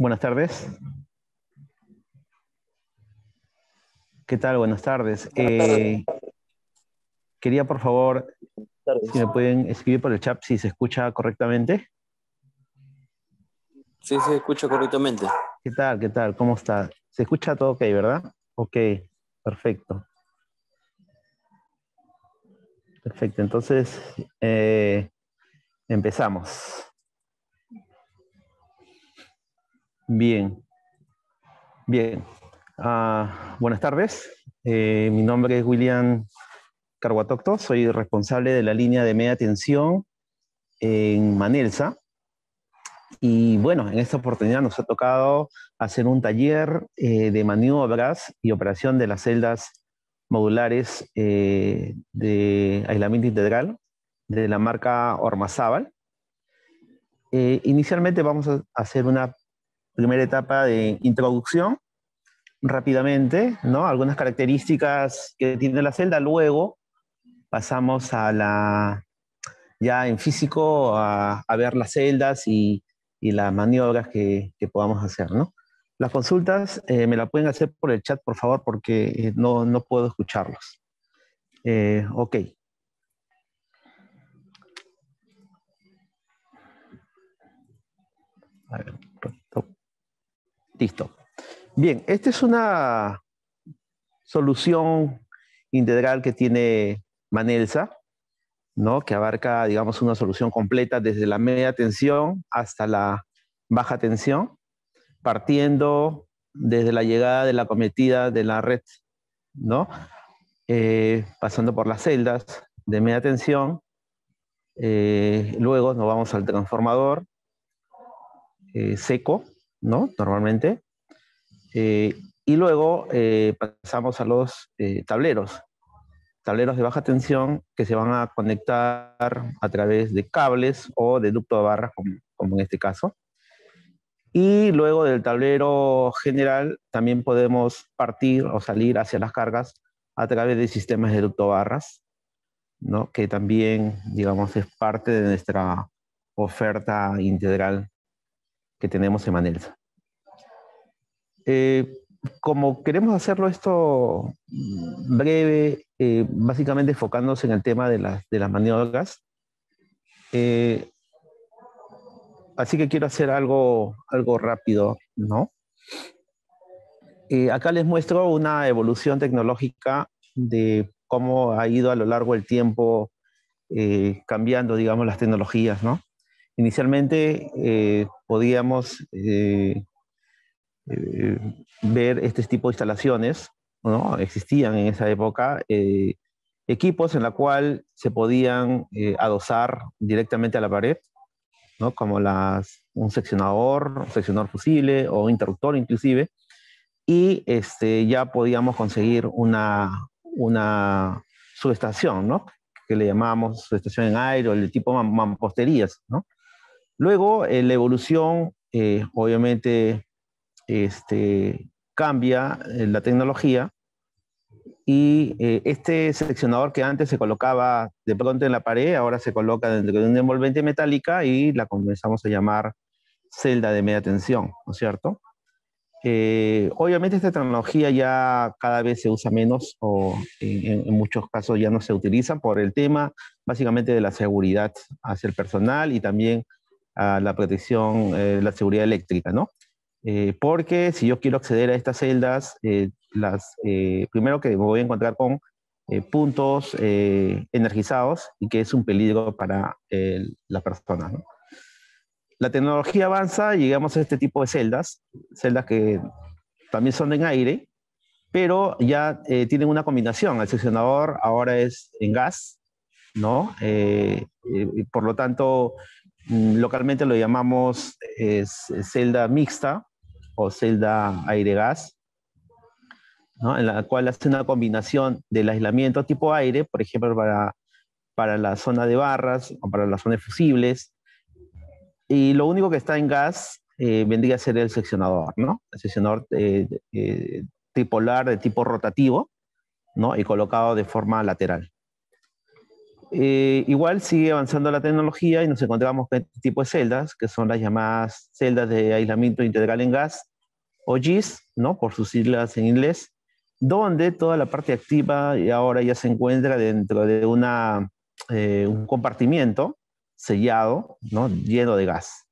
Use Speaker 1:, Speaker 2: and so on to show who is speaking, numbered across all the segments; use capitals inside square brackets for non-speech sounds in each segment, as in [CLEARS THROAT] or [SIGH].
Speaker 1: Buenas tardes. ¿Qué tal? Buenas tardes. Eh, quería, por favor, si me pueden escribir por el chat si se escucha correctamente. Sí, se escucha correctamente. ¿Qué tal? ¿Qué tal? ¿Cómo está? ¿Se escucha todo ok, verdad? Ok, perfecto. Perfecto, entonces eh, empezamos. Bien, bien. Ah, buenas tardes. Eh, mi nombre es William Carguatocto. Soy responsable de la línea de media tensión en Manelsa. Y bueno, en esta oportunidad nos ha tocado hacer un taller eh, de maniobras y operación de las celdas modulares eh, de aislamiento integral de la marca Ormazábal. inicialmente vamos a hacer una primera etapa de introducción rápidamente, ¿no? Algunas características que tiene la celda, luego pasamos a la, ya en físico, a, ver las celdas y, las maniobras que, podamos hacer, ¿no? Las consultas eh, me la pueden hacer por el chat, por favor, porque eh, no, puedo escucharlos. Eh, ok. Listo. Bien, esta es una solución integral que tiene Manelsa, que abarca, digamos, una solución completa desde la media tensión hasta la baja tensión, partiendo desde la llegada de la cometida de la red, ¿no? Eh, pasando por las celdas de media tensión, eh, luego nos vamos al transformador eh, seco, ¿no? Normalmente. Eh, y luego eh, pasamos a los eh, tableros, tableros de baja tensión que se van a conectar a través de cables o de ducto de barras, como, en este caso. Y luego del tablero general también podemos partir o salir hacia las cargas a través de sistemas de ducto barras, ¿no? que también, digamos, es parte de nuestra oferta integral que tenemos en Manelsa. Eh, como queremos hacerlo esto breve, eh, básicamente enfocándonos en el tema de, las maniobras, eh, así que quiero hacer algo, algo rápido, ¿no? acá les muestro una evolución tecnológica de cómo ha ido a lo largo del tiempo cambiando, digamos, las tecnologías, ¿no? Inicialmente eh, podíamos eh, eh, ver este tipo de instalaciones, ¿no? existían en esa época equipos en la cual se podían adosar directamente a la pared, ¿no? como las, un seccionador, un seccionador fusible o interruptor inclusive, y este, ya podíamos conseguir una, una subestación, ¿no? que le llamábamos subestación en aire o el tipo mamposterías. ¿no? Luego, eh, la evolución, eh, obviamente, este, cambia eh, la tecnología y este seleccionador que antes se colocaba de pronto en la pared, ahora se coloca dentro de un envolvente metálica y la comenzamos a llamar celda de media tensión, ¿no es cierto? obviamente esta tecnología ya cada vez se usa menos o en, en, muchos casos ya no se utiliza por el tema básicamente de la seguridad hacia el personal y también a la protección, eh, la seguridad eléctrica, ¿no? Eh, porque si yo quiero acceder a estas celdas, eh, las, primero que me voy a encontrar con puntos energizados y que es un peligro para las personas, La tecnología avanza, llegamos a este tipo de celdas, celdas que también son en aire, pero ya tienen una combinación. El seccionador ahora es en gas, ¿no? por lo tanto, Mm, localmente lo llamamos celda mixta o celda aire-gas, ¿no? en la cual hace una combinación del aislamiento tipo aire, por ejemplo, para, para la zona de barras o para las zonas fusibles, y lo único que está en gas eh, vendría a ser el seccionador, ¿no? El seccionador eh, eh, tripolar de tipo rotativo, ¿no? Y colocado de forma lateral. Eh, igual sigue avanzando la tecnología y nos encontramos con este tipo de celdas, que son las llamadas celdas de aislamiento integral en gas, o GIS, ¿no? por sus siglas en inglés, donde toda la parte activa ahora ya se encuentra dentro de una, eh, un compartimiento sellado, ¿no? lleno de gas.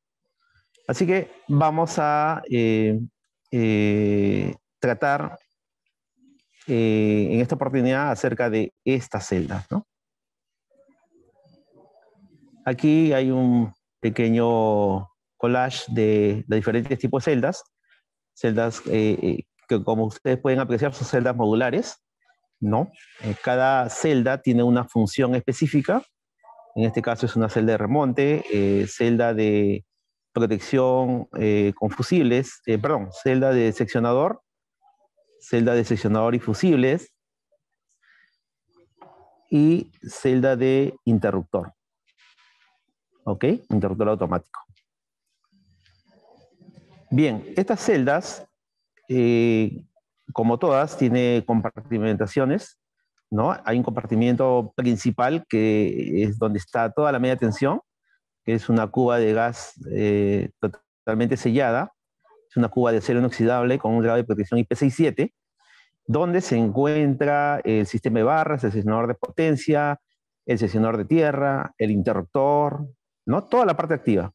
Speaker 1: Así que vamos a eh, tratar en esta oportunidad acerca de estas celdas. ¿no? Aquí hay un pequeño collage de, diferentes tipos de celdas, celdas eh, eh, que como ustedes pueden apreciar son celdas modulares, ¿no? Eh, cada celda tiene una función específica, en este caso es una celda de remonte, celda de protección con fusibles, perdón, celda de seccionador, celda de seccionador y fusibles, y celda de interruptor. ¿Ok? Interruptor automático. Bien, estas celdas, eh, como todas, tiene compartimentaciones, ¿no? Hay un compartimiento principal que es donde está toda la media tensión, que es una cuba de gas eh, totalmente sellada, es una cuba de acero inoxidable con un grado de protección IP67, donde se encuentra el sistema de barras, el sesionador de potencia, el sesionador de tierra, el interruptor, ¿no? Toda la parte activa.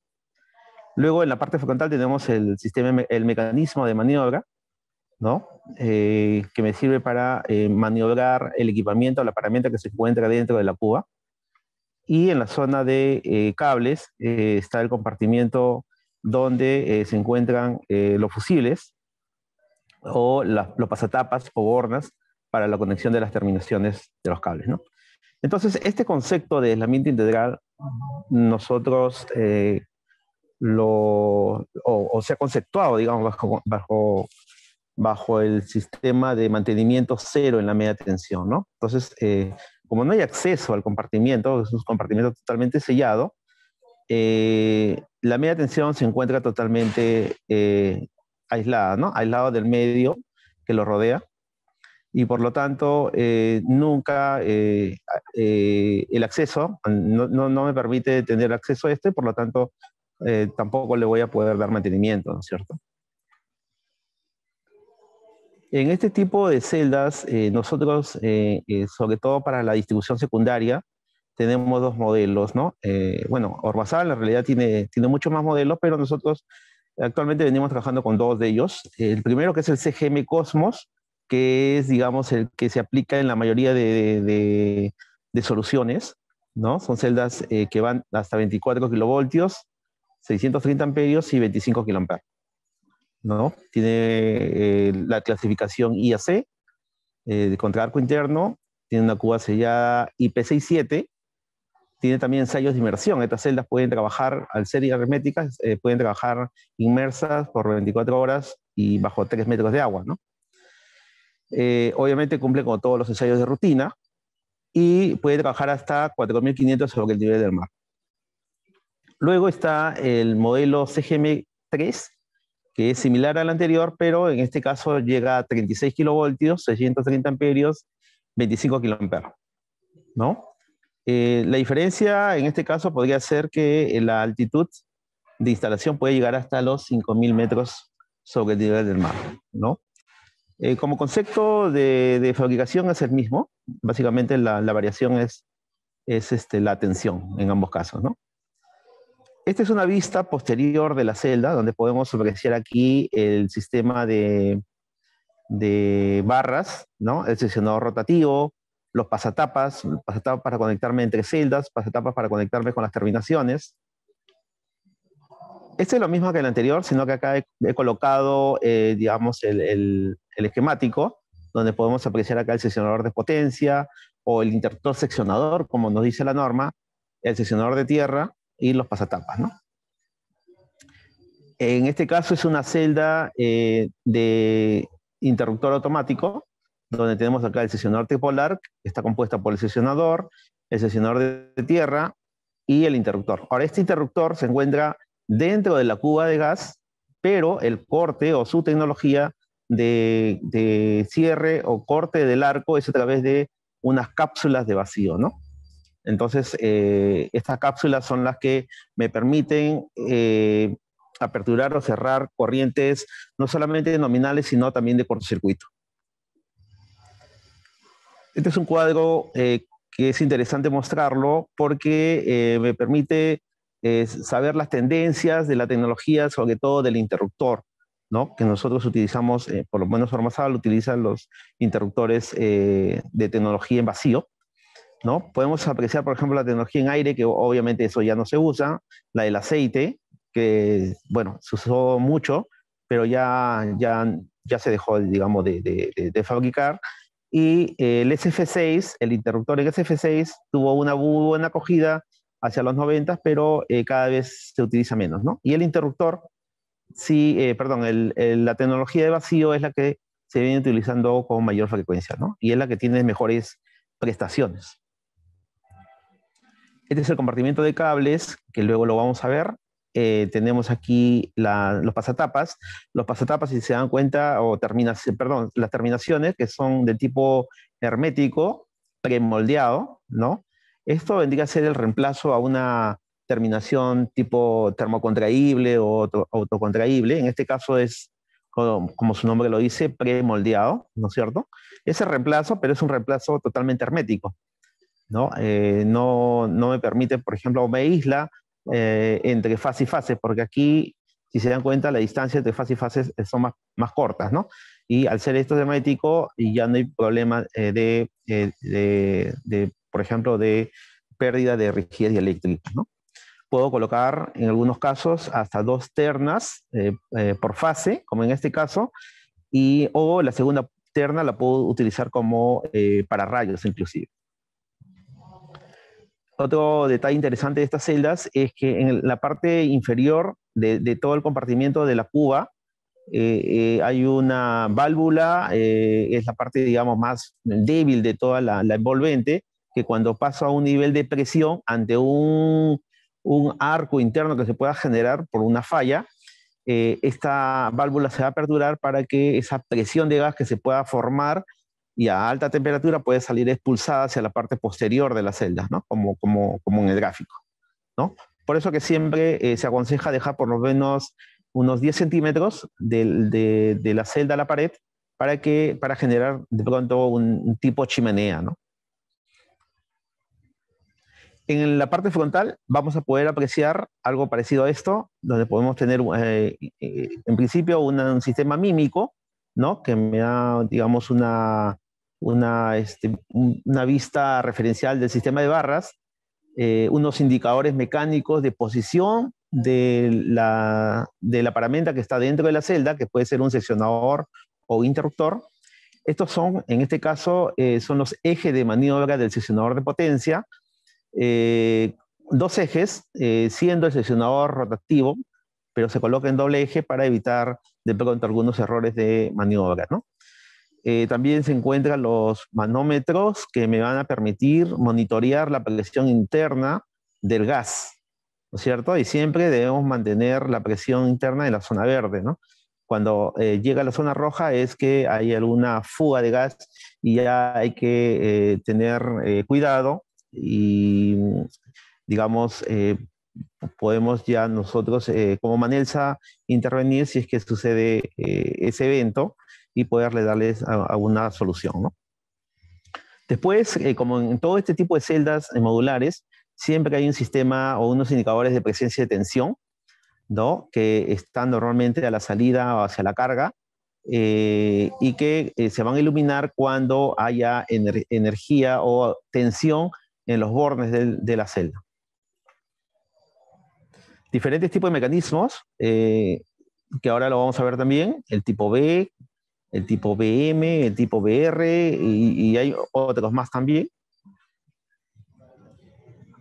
Speaker 1: Luego en la parte frontal tenemos el sistema, el mecanismo de maniobra, ¿no? Eh, que me sirve para eh, maniobrar el equipamiento o la herramienta que se encuentra dentro de la cuba. Y en la zona de eh, cables está el compartimiento donde se encuentran los fusibles o los pasatapas o bornas para la conexión de las terminaciones de los cables. ¿no? Entonces, este concepto de aislamiento integral nosotros eh, lo, o, se ha conceptuado, digamos, bajo, bajo, el sistema de mantenimiento cero en la media tensión, ¿no? Entonces, eh, como no hay acceso al compartimiento, es un compartimiento totalmente sellado, eh, la media tensión se encuentra totalmente aislada, ¿no? Aislada del medio que lo rodea y por lo tanto eh, nunca eh, eh, el acceso, no, no, me permite tener acceso a este, por lo tanto tampoco le voy a poder dar mantenimiento, ¿no es cierto? En este tipo de celdas, nosotros, sobre todo para la distribución secundaria, tenemos dos modelos, ¿no? bueno, Orbasal en realidad tiene, tiene muchos más modelos, pero nosotros actualmente venimos trabajando con dos de ellos. El primero que es el CGM Cosmos, que es, digamos, el que se aplica en la mayoría de, soluciones, ¿no? Son celdas eh, que van hasta 24 kilovoltios, 630 amperios y 25 kiloamperios, ¿no? Tiene eh, la clasificación IAC eh, contra arco interno, tiene una cuba sellada IP67, tiene también ensayos de inmersión. Estas celdas pueden trabajar, al ser herméticas, eh, pueden trabajar inmersas por 24 horas y bajo 3 metros de agua, ¿no? Eh, obviamente cumple con todos los ensayos de rutina y puede trabajar hasta 4.500 sobre el nivel del mar. Luego está el modelo CGM3, que es similar al anterior, pero en este caso llega a 36 kilovoltios, 630 amperios, 25 kiloamperes. ¿no? Eh, la diferencia en este caso podría ser que la altitud de instalación puede llegar hasta los 5.000 metros sobre el nivel del mar, ¿no? Eh, como concepto de, fabricación es el mismo, básicamente la, variación es, es este, la tensión en ambos casos. Esta es una vista posterior de la celda, donde podemos apreciar aquí el sistema de, barras, el sesionador rotativo, los pasatapas, pasatapas para conectarme entre celdas, pasatapas para conectarme con las terminaciones, este es lo mismo que el anterior, sino que acá he, colocado, eh, digamos, el, esquemático, donde podemos apreciar acá el sesionador de potencia o el interruptor-seccionador, como nos dice la norma, el seccionador de tierra y los pasatapas, ¿no? En este caso es una celda eh, de interruptor automático, donde tenemos acá el seccionador tripolar, que está compuesta por el seccionador, el seccionador de tierra y el interruptor. Ahora, este interruptor se encuentra dentro de la cuba de gas, pero el corte o su tecnología de, cierre o corte del arco es a través de unas cápsulas de vacío, ¿no? Entonces, eh, estas cápsulas son las que me permiten eh, aperturar o cerrar corrientes, no solamente nominales, sino también de cortocircuito. Este es un cuadro eh, que es interesante mostrarlo porque me permite es saber las tendencias de la tecnología, sobre todo del interruptor, ¿no? que nosotros utilizamos, eh, por lo menos lo utilizan los interruptores eh, de tecnología en vacío. ¿no? Podemos apreciar, por ejemplo, la tecnología en aire, que obviamente eso ya no se usa, la del aceite, que bueno, se usó mucho, pero ya, ya, ya se dejó, digamos, de, de, fabricar. Y eh, el SF6, el interruptor en SF6, tuvo una buena acogida hacia los 90, pero eh, cada vez se utiliza menos, ¿no? Y el interruptor, sí, eh, perdón, la tecnología de vacío es la que se viene utilizando con mayor frecuencia, ¿no? Y es la que tiene mejores prestaciones. Este es el compartimiento de cables, que luego lo vamos a ver. Eh, tenemos aquí los pasatapas. Los pasatapas, si se dan cuenta, o terminaciones, perdón, las terminaciones que son de tipo hermético, premoldeado, ¿no? Esto vendría a ser el reemplazo a una terminación tipo termocontraíble o autocontraíble. En este caso es, como, su nombre lo dice, premoldeado, ¿no es cierto? Es el reemplazo, pero es un reemplazo totalmente hermético. ¿no? Eh, no, no me permite, por ejemplo, me isla eh, entre fase y fase, porque aquí, si se dan cuenta, la distancia entre fase y fase son más, cortas, ¿no? Y al ser esto hermético, ya no hay problema eh, de, por ejemplo, de pérdida de rigidez dieléctrica. ¿no? Puedo colocar, en algunos casos, hasta dos ternas eh, eh, por fase, como en este caso, y, o la segunda terna la puedo utilizar como eh, para rayos, inclusive. Otro detalle interesante de estas celdas es que en la parte inferior de, todo el compartimiento de la cuba hay una válvula, es la parte, digamos, más débil de toda la, la envolvente, que cuando paso a un nivel de presión ante un, arco interno que se pueda generar por una falla, eh, esta válvula se va a perdurar para que esa presión de gas que se pueda formar y a alta temperatura puede salir expulsada hacia la parte posterior de la celda, ¿no? como, como, en el gráfico. ¿no? Por eso que siempre eh, se aconseja dejar por lo menos unos 10 centímetros de, de, la celda a la pared para, que, para generar de pronto un, tipo chimenea. ¿no? En la parte frontal vamos a poder apreciar algo parecido a esto, donde podemos tener eh, eh, en principio un sistema mímico, ¿no? que me da, digamos, una, este, vista referencial del sistema de barras, eh, unos indicadores mecánicos de posición de la, de paramenta que está dentro de la celda, que puede ser un seccionador o interruptor. Estos son, en este caso, son los ejes de maniobra del seccionador de potencia, eh, dos ejes, eh, siendo el seleccionador rotativo, pero se coloca en doble eje para evitar de pronto algunos errores de maniobra. ¿no? Eh, también se encuentran los manómetros que me van a permitir monitorear la presión interna del gas, ¿no es cierto? Y siempre debemos mantener la presión interna en la zona verde, ¿no? Cuando llega a la zona roja es que hay alguna fuga de gas y ya hay que tener cuidado y digamos, eh, podemos ya nosotros eh, como Manelsa intervenir si es que sucede eh, ese evento y poderle darles alguna solución. ¿no? Después, como en todo este tipo de celdas modulares, siempre hay un sistema o unos indicadores de presencia de tensión, ¿no? que están normalmente a la salida o hacia la carga, y que se van a iluminar cuando haya energía o tensión en los bornes de la celda. Diferentes tipos de mecanismos, eh, que ahora lo vamos a ver también, el tipo B, el tipo BM, el tipo BR, y, hay otros más también.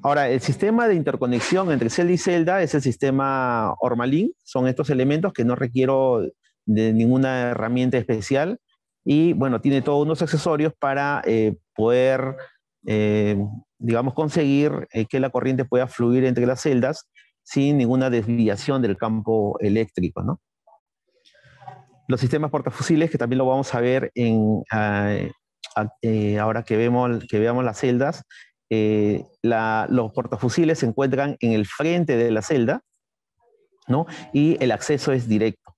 Speaker 1: Ahora, el sistema de interconexión entre celda y celda es el sistema Ormalin. Son estos elementos que no requiero de ninguna herramienta especial. Y bueno, tiene todos unos accesorios para eh, poder eh, digamos, conseguir eh, que la corriente pueda fluir entre las celdas sin ninguna desviación del campo eléctrico, Los sistemas portafusiles, que también lo vamos a ver en, eh, ahora que, vemos, que veamos las celdas, eh, los portafusiles se encuentran en el frente de la celda, Y el acceso es directo,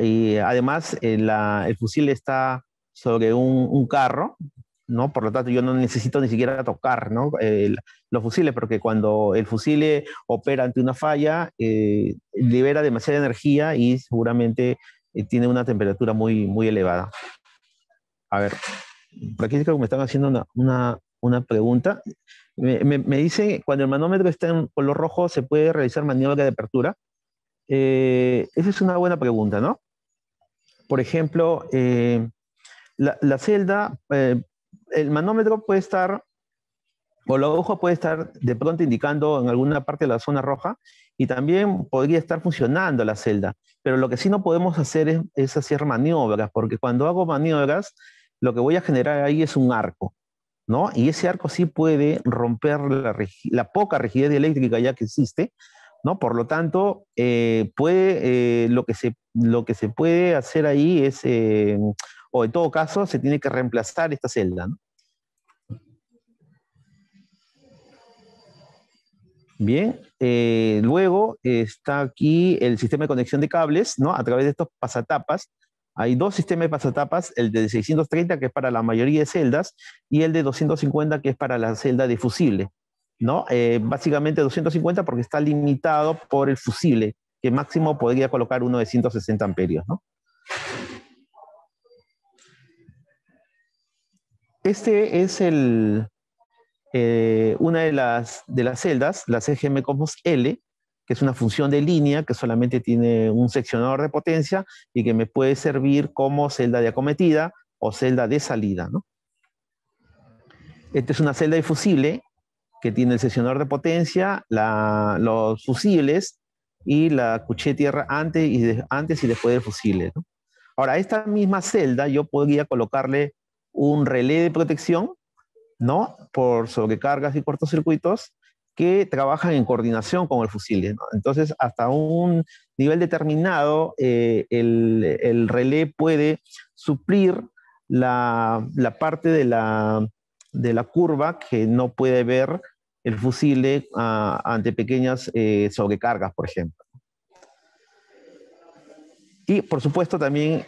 Speaker 1: Y además el fusil está sobre un, un, carro, ¿no? Por lo tanto, yo no necesito ni siquiera tocar, ¿no? los fusiles, porque cuando el fusil opera ante una falla, eh, libera demasiada energía y seguramente eh, tiene una temperatura muy, muy elevada. A ver, por aquí creo que me están haciendo una, pregunta. Me, me, dice, cuando el manómetro está en color rojo, ¿se puede realizar maniobra de apertura? Eh, esa es una buena pregunta, ¿no? Por ejemplo, la, la, celda el manómetro puede estar, o los ojos puede estar de pronto indicando en alguna parte de la zona roja y también podría estar funcionando la celda. Pero lo que sí no podemos hacer es, hacer maniobras, porque cuando hago maniobras, lo que voy a generar ahí es un arco. ¿No? Y ese arco sí puede romper la, poca rigidez eléctrica ya que existe, ¿no? Por lo tanto, eh, puede, eh, lo, que se, lo que se puede hacer ahí es, eh, o en todo caso, se tiene que reemplazar esta celda, ¿no? Bien, eh, luego está aquí el sistema de conexión de cables, ¿no? A través de estos pasatapas. Hay dos sistemas de pasatapas, el de 630 que es para la mayoría de celdas y el de 250 que es para la celda de fusible, ¿no? Eh, básicamente 250 porque está limitado por el fusible, que máximo podría colocar uno de 160 amperios, ¿no? Este es el, eh, una de las, de las celdas, la CGM Cosmos L, que es una función de línea que solamente tiene un seccionador de potencia y que me puede servir como celda de acometida o celda de salida. ¿no? Esta es una celda de fusible que tiene el seccionador de potencia, los fusibles y la cuchilla tierra antes y, antes y después del fusible. Ahora, a esta misma celda yo podría colocarle un relé de protección ¿no? Por sobrecargas y cortocircuitos que trabajan en coordinación con el fusil. Entonces, hasta un nivel determinado, eh, el, relé puede suplir la, parte de la, curva que no puede ver el fusil eh, ante pequeñas eh, sobrecargas, por ejemplo. Y, por supuesto, también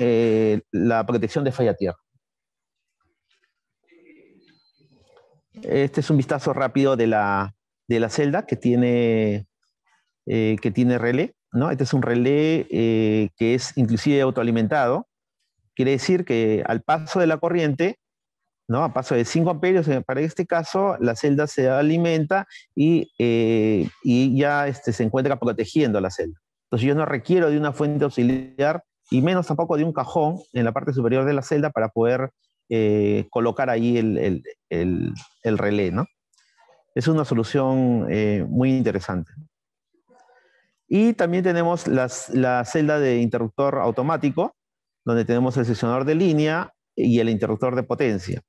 Speaker 1: la protección de falla tierra. Este es un vistazo rápido de la, celda que tiene, eh, que tiene relé. ¿no? Este es un relé eh, que es inclusive autoalimentado. Quiere decir que al paso de la corriente, ¿no? a paso de 5 amperios, eh, para este caso, la celda se alimenta y, ya este, se encuentra protegiendo la celda. Entonces yo no requiero de una fuente auxiliar y menos tampoco de un cajón en la parte superior de la celda para poder eh, colocar ahí el, relé, ¿no? Es una solución eh, muy interesante. Y también tenemos la celda de interruptor automático, donde tenemos el sesionador de línea y el interruptor de potencia.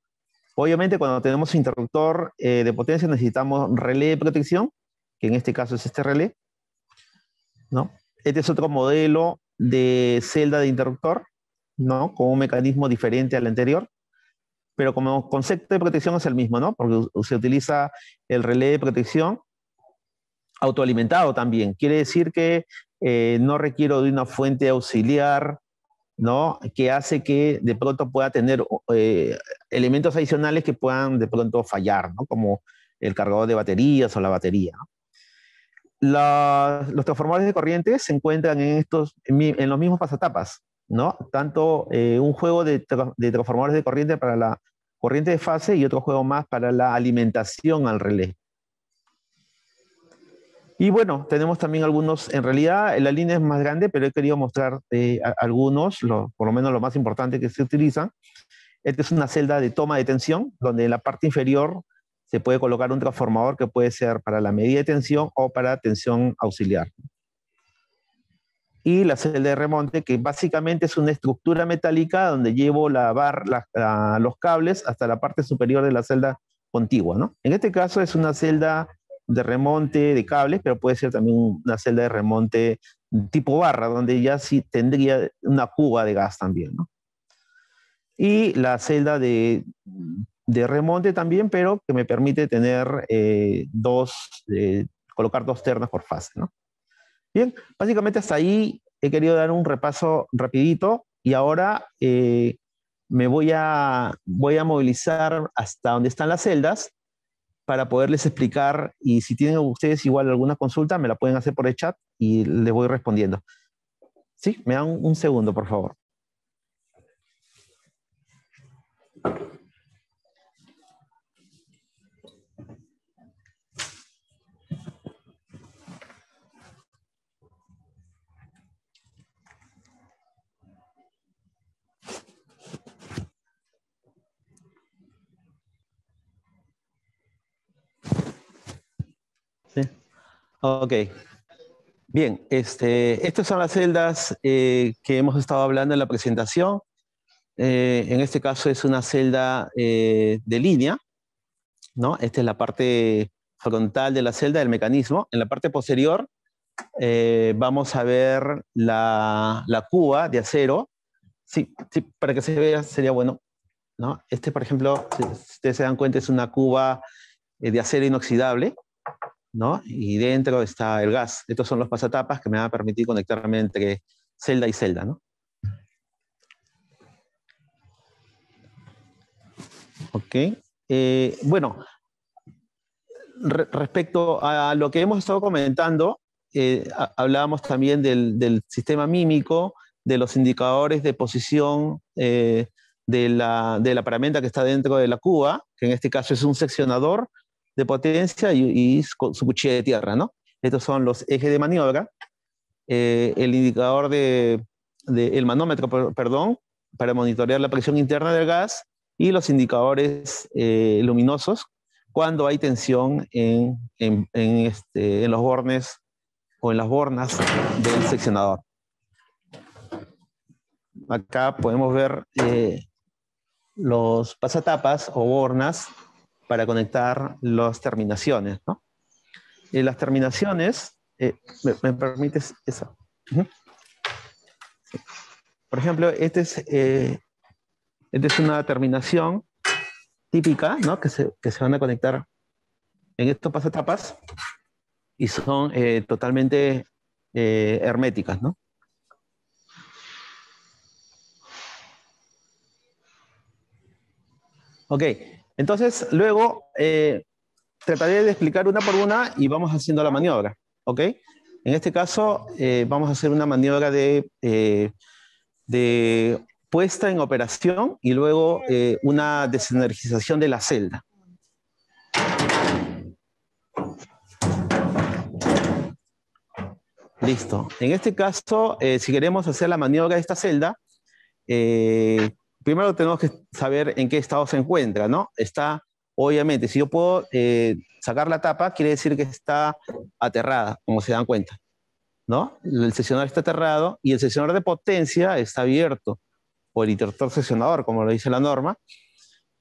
Speaker 1: Obviamente cuando tenemos interruptor eh, de potencia necesitamos relé de protección, que en este caso es este relé. ¿no? Este es otro modelo de celda de interruptor, ¿no? con un mecanismo diferente al anterior pero como concepto de protección es el mismo, ¿no? Porque se utiliza el relé de protección autoalimentado también. Quiere decir que eh, no requiero de una fuente auxiliar, ¿no? Que hace que de pronto pueda tener eh, elementos adicionales que puedan de pronto fallar, ¿no? Como el cargador de baterías o la batería. los transformadores de corriente se encuentran en, estos, en los mismos pasatapas, ¿no? Tanto eh, un juego de, transformadores de corriente para la corriente de fase y otro juego más para la alimentación al relé. Y bueno, tenemos también algunos, en realidad la línea es más grande, pero he querido mostrar eh, algunos, por lo menos lo más importante que se utilizan. Esta es una celda de toma de tensión, donde en la parte inferior se puede colocar un transformador que puede ser para la medida de tensión o para tensión auxiliar y la celda de remonte, que básicamente es una estructura metálica donde llevo la los cables hasta la parte superior de la celda contigua. ¿no? En este caso es una celda de remonte de cables, pero puede ser también una celda de remonte tipo barra, donde ya sí tendría una cuba de gas también. ¿no? Y la celda de, de, remonte también, pero que me permite tener eh, dos, eh, colocar dos ternas por fase. ¿no? Bien, básicamente hasta ahí he querido dar un repaso rapidito y ahora eh, me voy a, voy a movilizar hasta donde están las celdas para poderles explicar y si tienen ustedes igual alguna consulta me la pueden hacer por el chat y les voy respondiendo. Sí, me dan un segundo, por favor. Ok. Bien, este, estas son las celdas eh, que hemos estado hablando en la presentación. Eh, en este caso es una celda eh, de línea, ¿no? Esta es la parte frontal de la celda del mecanismo. En la parte posterior vamos a ver la, la cuba de acero. Sí, sí, para que se vea sería bueno. ¿no? Este, por ejemplo, si ustedes se dan cuenta, es una cuba de acero inoxidable ¿no? Y dentro está el gas. Estos son los pasatapas que me van a permitir conectarme entre celda y celda, Ok. Eh, bueno, respecto a lo que hemos estado comentando, eh, hablábamos también del, sistema mímico, de los indicadores de posición eh, de, la, de la paramenta que está dentro de la cuba, que en este caso es un seccionador de potencia y, su cuchilla de tierra, ¿no? Estos son los ejes de maniobra. Eh, el indicador de, el manómetro, perdón, para monitorear la presión interna del gas y los indicadores eh, luminosos cuando hay tensión en, en, este, en los bornes o en las bornas del seccionador. Acá podemos ver eh, los pasatapas o bornas para conectar las terminaciones. ¿no? las terminaciones, eh, ¿me, permites eso? Por ejemplo, esta eh, este es, una terminación típica que, se, van a conectar en estos pasatapas y son eh, totalmente herméticas. ¿no? Ok, entonces, luego eh, trataré de explicar una por una y vamos haciendo la maniobra, ¿ok? En este caso, eh, vamos a hacer una maniobra de, eh, de puesta en operación y luego una desenergización de la celda. Listo. En este caso, si queremos hacer la maniobra de esta celda, primero tenemos que saber en qué estado se encuentra, ¿no? Está, obviamente, si yo puedo eh, sacar la tapa, quiere decir que está aterrada, como se dan cuenta, ¿no? El sesionador está aterrado y el sesionador de potencia está abierto, o el interruptor sesionador, como lo dice la norma.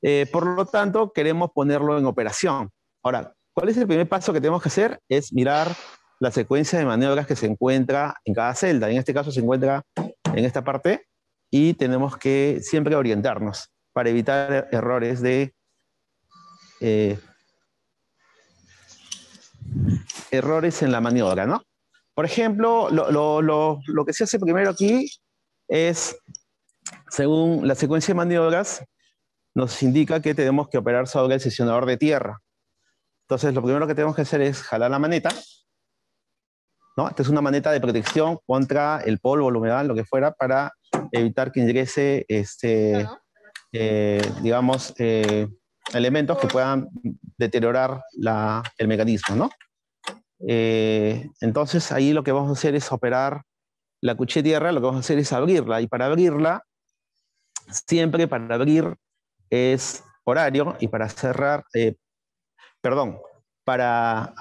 Speaker 1: Eh, por lo tanto, queremos ponerlo en operación. Ahora, ¿cuál es el primer paso que tenemos que hacer? Es mirar la secuencia de maniobras que se encuentra en cada celda. En este caso se encuentra en esta parte y tenemos que siempre orientarnos para evitar errores de eh, errores en la maniobra, ¿no? Por ejemplo, lo, que se hace primero aquí es, según la secuencia de maniobras, nos indica que tenemos que operar sobre el sesionador de tierra. Entonces, lo primero que tenemos que hacer es jalar la maneta. ¿no? Esta es una maneta de protección contra el polvo, la humedad, lo que fuera, para evitar que ingrese, este, eh, digamos, eh, elementos que puedan deteriorar el mecanismo, ¿no? Eh, entonces ahí lo que vamos a hacer es operar la cuchilla de tierra, lo que vamos a hacer es abrirla, y para abrirla, siempre para abrir es horario, y para cerrar, perdón, para,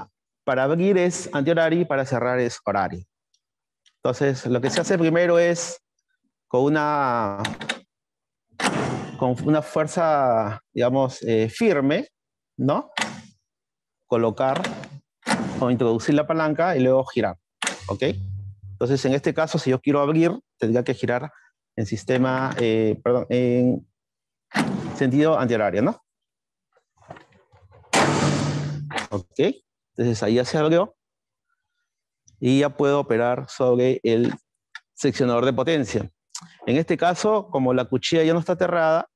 Speaker 1: para abrir es antihorario y para cerrar es horario. Entonces, lo que se hace primero es con una, con una fuerza, digamos, eh, firme, ¿no? Colocar o introducir la palanca y luego girar, ¿ok? Entonces, en este caso, si yo quiero abrir, tendría que girar en sistema, eh, perdón, en sentido antihorario, ¿no? ¿Ok? Entonces ahí ya se abrió y ya puedo operar sobre el seccionador de potencia. En este caso, como la cuchilla ya no está aterrada,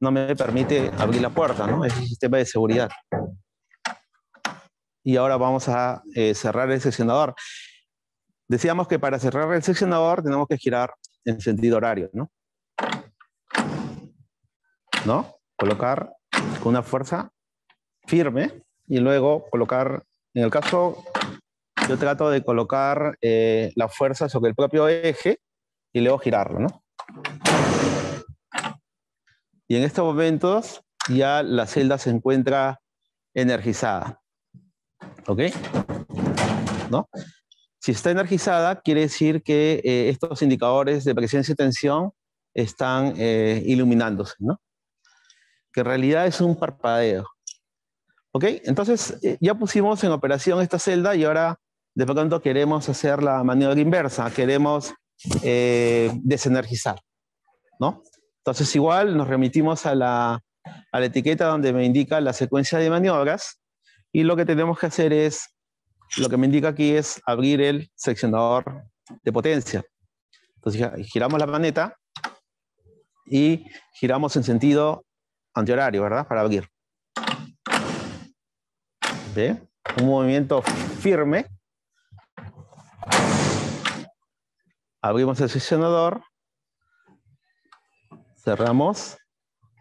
Speaker 1: no me permite abrir la puerta, ¿no? Es un sistema de seguridad. Y ahora vamos a eh, cerrar el seccionador. Decíamos que para cerrar el seccionador tenemos que girar en sentido horario, ¿no? ¿No? Colocar con una fuerza firme y luego colocar, en el caso, yo trato de colocar eh, la fuerza sobre el propio eje y luego girarlo, ¿no? Y en estos momentos ya la celda se encuentra energizada. ¿Ok? ¿No? Si está energizada, quiere decir que eh, estos indicadores de presencia y tensión están eh, iluminándose, ¿no? Que en realidad es un parpadeo. ¿Ok? Entonces, eh, ya pusimos en operación esta celda y ahora de pronto queremos hacer la maniobra inversa. Queremos eh, desenergizar, ¿no? Entonces igual nos remitimos a la, etiqueta donde me indica la secuencia de maniobras y lo que tenemos que hacer es, lo que me indica aquí es abrir el seccionador de potencia. Entonces giramos la maneta y giramos en sentido antihorario, ¿verdad? Para abrir. Un movimiento firme abrimos el sesionador, cerramos,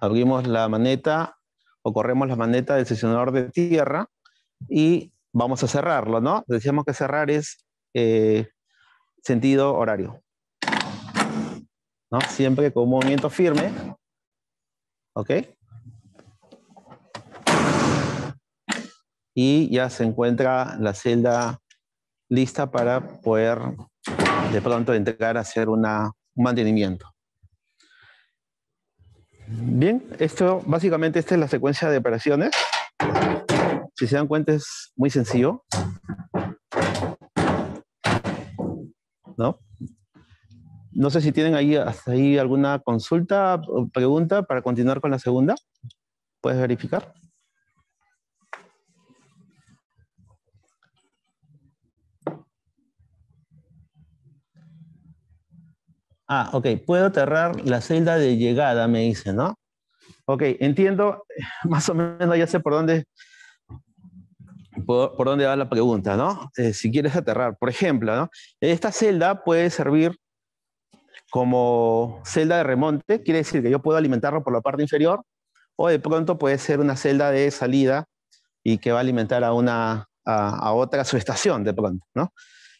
Speaker 1: abrimos la maneta o corremos la maneta del sesionador de tierra y vamos a cerrarlo, ¿no? Decíamos que cerrar es eh, sentido horario. ¿No? Siempre con un movimiento firme. ¿Ok? Y ya se encuentra la celda lista para poder de pronto entregar a hacer un mantenimiento. Bien, esto básicamente esta es la secuencia de operaciones. Si se dan cuenta es muy sencillo. ¿No? No sé si tienen ahí, hasta ahí alguna consulta o pregunta para continuar con la segunda. ¿Puedes verificar? Ah, ok, puedo aterrar la celda de llegada, me dice, ¿no? Ok, entiendo, [LAUGHS] más o menos ya sé por dónde, por, dónde va la pregunta, ¿no? Eh, si quieres aterrar, por ejemplo, ¿no? Esta celda puede servir como celda de remonte, quiere decir que yo puedo alimentarlo por la parte inferior, o de pronto puede ser una celda de salida y que va a alimentar a, una, a, otra subestación de pronto, ¿no?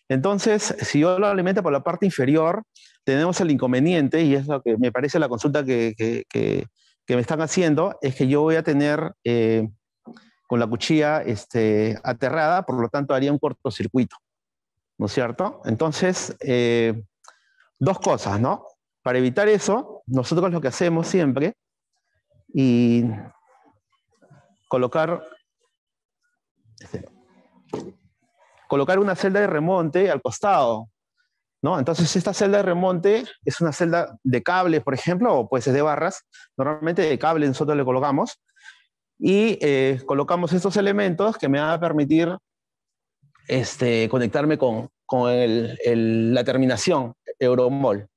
Speaker 1: Entonces, si yo lo alimento por la parte inferior, tenemos el inconveniente, y es lo que me parece la consulta que, que, me están haciendo, es que yo voy a tener eh, con la cuchilla este, aterrada, por lo tanto haría un cortocircuito, ¿no es cierto? Entonces, eh, dos cosas, ¿no? Para evitar eso, nosotros lo que hacemos siempre, y colocar, este, colocar una celda de remonte al costado, entonces, esta celda de remonte es una celda de cables, por ejemplo, o pues es de barras, normalmente de cable nosotros le colocamos, y eh, colocamos estos elementos que me van a permitir este, conectarme con, la terminación Euromol,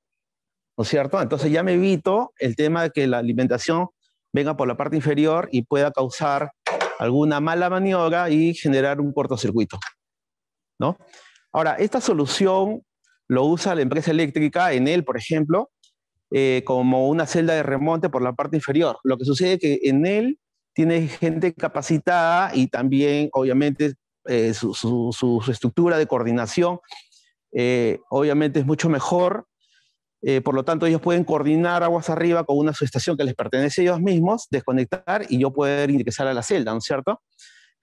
Speaker 1: ¿no es cierto? Entonces ya me evito el tema de que la alimentación venga por la parte inferior y pueda causar alguna mala maniobra y generar un cortocircuito, ¿no? Ahora, esta solución lo usa la empresa eléctrica, en él, por ejemplo, eh, como una celda de remonte por la parte inferior. Lo que sucede es que en él tiene gente capacitada y también, obviamente, eh, su, estructura de coordinación, eh, obviamente es mucho mejor. por lo tanto, ellos pueden coordinar aguas arriba con una subestación que les pertenece a ellos mismos, desconectar y yo poder ingresar a la celda, ¿no es cierto?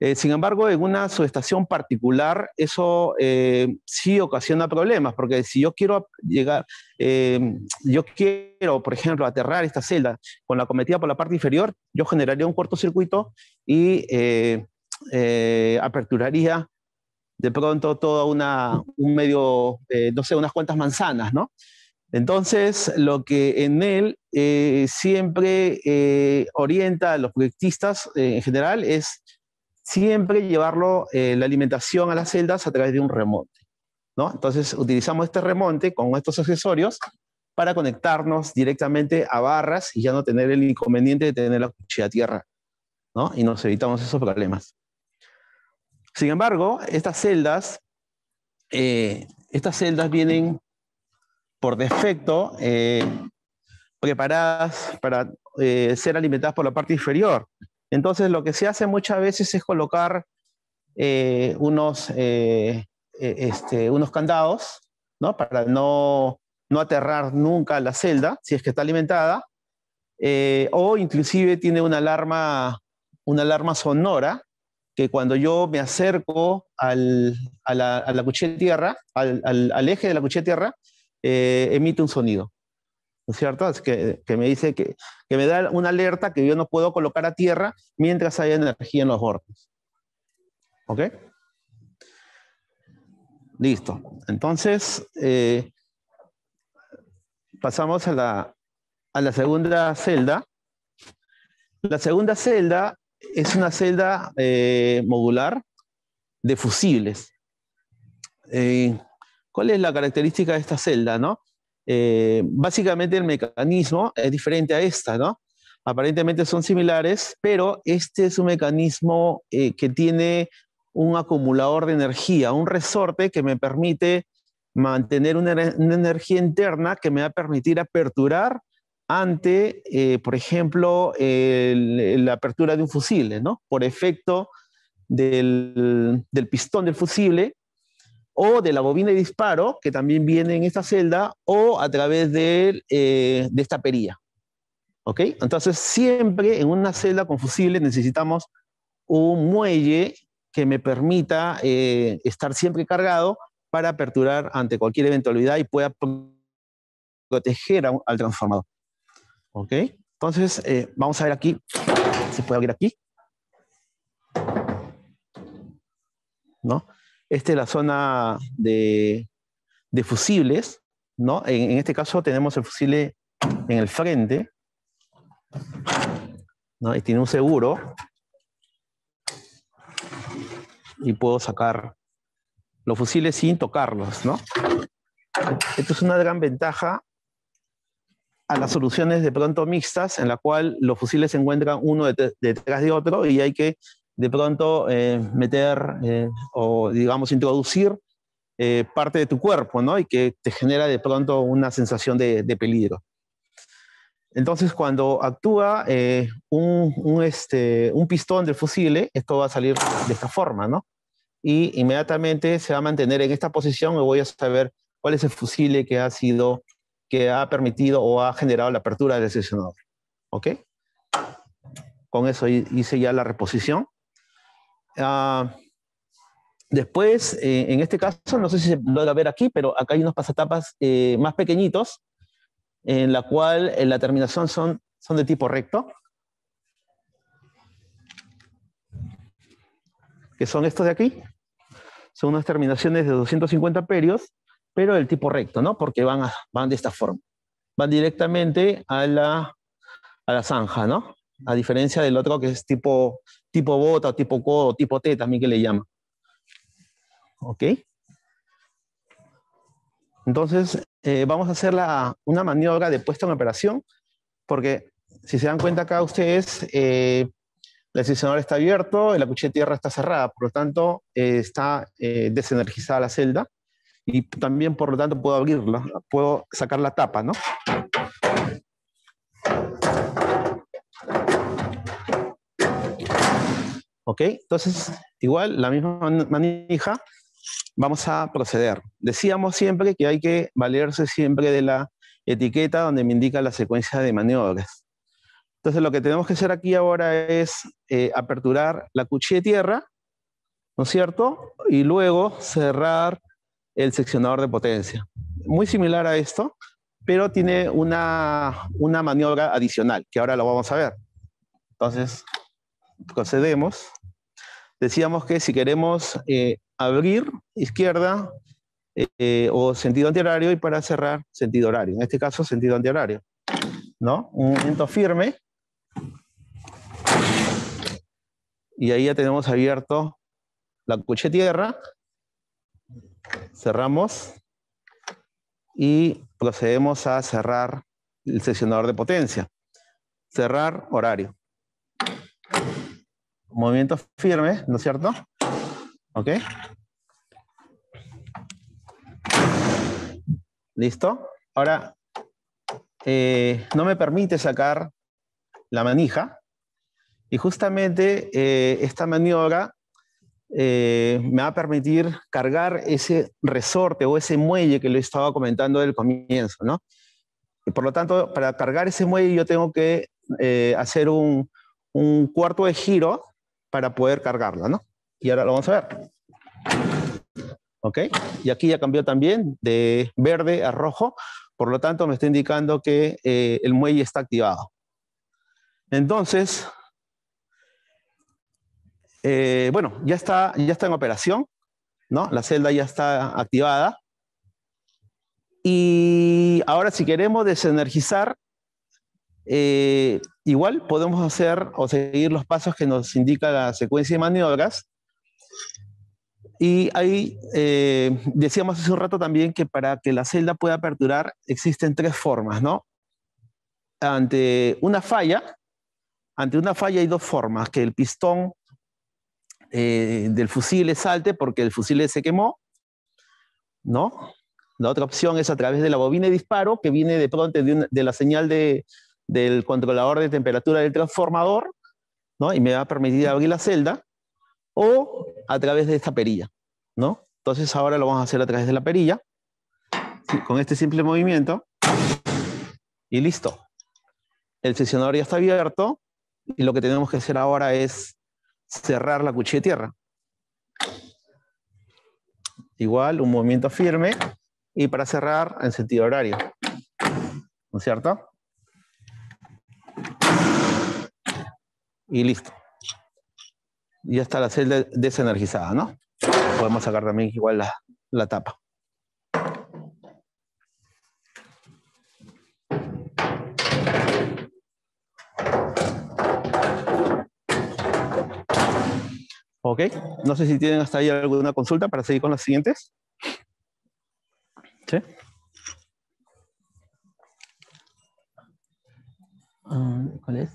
Speaker 1: Eh, sin embargo, en una subestación particular, eso eh, sí ocasiona problemas, porque si yo quiero llegar, eh, yo quiero, por ejemplo, aterrar esta celda con la cometida por la parte inferior, yo generaría un cortocircuito y aperturaría de pronto todo una, un medio, no sé, unas cuantas manzanas, ¿no? Entonces, lo que en él siempre orienta a los proyectistas en general es siempre llevarlo, eh, la alimentación a las celdas a través de un remonte. ¿no? Entonces utilizamos este remonte con estos accesorios para conectarnos directamente a barras y ya no tener el inconveniente de tener la cuchilla a tierra. ¿no? Y nos evitamos esos problemas. Sin embargo, estas celdas, eh, estas celdas vienen por defecto eh, preparadas para ser alimentadas por la parte inferior. Entonces, lo que se hace muchas veces es colocar eh, unos, eh, eh, este, unos candados, Para no, no aterrar nunca la celda, si es que está alimentada, o inclusive tiene una alarma, una alarma sonora, que cuando yo me acerco al, al, eje de la cuchilla de tierra, emite un sonido. ¿no es cierto? que, me dice que, me da una alerta que yo no puedo colocar a tierra mientras haya energía en los bordes. ¿Ok? Listo. Entonces, eh, pasamos a la, segunda celda. La segunda celda es una celda eh, modular de fusibles. Eh, ¿Cuál es la característica de esta celda? No? Eh, básicamente el mecanismo es diferente a esta, ¿no? Aparentemente son similares, pero este es un mecanismo eh, que tiene un acumulador de energía, un resorte que me permite mantener una, energía interna que me va a permitir aperturar ante, eh, por ejemplo, la apertura de un fusible, ¿no? Por efecto del, del pistón del fusible, o de la bobina de disparo, que también viene en esta celda, o a través eh, de, esta perilla. ¿Ok? Entonces, siempre en una celda con fusible necesitamos un muelle que me permita eh, estar siempre cargado para aperturar ante cualquier eventualidad y pueda proteger al transformador. ¿Ok? Entonces, eh, vamos a ver aquí, se puede abrir aquí. ¿No? Esta es la zona de, de fusibles, ¿no? En, en, este caso tenemos el fusible en el frente, ¿no? Y tiene un seguro. Y puedo sacar los fusiles sin tocarlos, ¿no? Esto es una gran ventaja a las soluciones de pronto mixtas, en la cual los fusiles se encuentran uno detrás de otro y hay que de pronto eh, meter eh, o, digamos, introducir eh, parte de tu cuerpo, ¿no? Y que te genera de pronto una sensación de, peligro. Entonces, cuando actúa un, este, un, pistón del fusible, esto va a salir de esta forma, ¿no? Y inmediatamente se va a mantener en esta posición y voy a saber cuál es el fusible que ha sido, que ha permitido o ha generado la apertura del sesionador. ¿Ok? Con eso hice ya la reposición. Ah, después, eh, en este caso, no sé si se logra ver aquí, pero acá hay unos pasatapas eh, más pequeñitos, en la cual en eh, la terminación son, son de tipo recto. Que son estos de aquí. Son unas terminaciones de 250 amperios pero del tipo recto, ¿no? Porque van, van de esta forma. Van directamente a la, a la zanja, ¿no? a diferencia del otro que es tipo, tipo bota, o tipo codo, tipo T también que le llama. ¿Ok? Entonces, eh, vamos a hacer la, una maniobra de puesta en operación, porque si se dan cuenta acá ustedes, eh, el sensor está abierto, la cuchilla de tierra está cerrada, por lo tanto, eh, está eh, desenergizada la celda y también, por lo tanto, puedo abrirla, puedo sacar la tapa, ¿no? Entonces, igual, la misma manija, vamos a proceder. Decíamos siempre que hay que valerse siempre de la etiqueta donde me indica la secuencia de maniobras. Entonces, lo que tenemos que hacer aquí ahora es eh, aperturar la cuchilla de tierra, ¿no es cierto? Y luego cerrar el seccionador de potencia. Muy similar a esto, pero tiene una, una maniobra adicional, que ahora lo vamos a ver. Entonces, procedemos decíamos que si queremos eh, abrir izquierda eh, o sentido antihorario y para cerrar sentido horario, en este caso sentido antihorario, ¿no? Un momento firme. Y ahí ya tenemos abierto la cuche tierra, cerramos y procedemos a cerrar el sesionador de potencia, cerrar horario movimiento firme, ¿no es cierto? ¿Ok? ¿Listo? Ahora, eh, no me permite sacar la manija. Y justamente eh, esta maniobra eh, me va a permitir cargar ese resorte o ese muelle que lo estaba comentando del comienzo, ¿no? Y por lo tanto, para cargar ese muelle yo tengo que hacer un, un cuarto de giro para poder cargarla, ¿no? Y ahora lo vamos a ver. ¿Ok? Y aquí ya cambió también de verde a rojo, por lo tanto me está indicando que eh, el muelle está activado. Entonces, eh, bueno, ya está, ya está en operación, ¿no? La celda ya está activada. Y ahora si queremos desenergizar, eh, igual podemos hacer o seguir los pasos que nos indica la secuencia de maniobras. Y ahí eh, decíamos hace un rato también que para que la celda pueda aperturar existen tres formas, ¿no? Ante una falla, ante una falla hay dos formas, que el pistón eh, del fusil salte porque el fusil se quemó, ¿no? La otra opción es a través de la bobina de disparo que viene de pronto de la señal de, del controlador de temperatura del transformador, ¿no? Y me va a permitir abrir la celda o a través de esta perilla, ¿no? Entonces ahora lo vamos a hacer a través de la perilla, con este simple movimiento, y listo. El sesionador ya está abierto, y lo que tenemos que hacer ahora es cerrar la cuchilla de tierra. Igual, un movimiento firme, y para cerrar en sentido horario. ¿No es cierto? y listo. Ya está la celda desenergizada, ¿no? Podemos sacar también igual la, tapa. ¿Ok? No sé si tienen hasta ahí alguna consulta para seguir con las siguientes. ¿Sí? Ah, ¿Cuál es?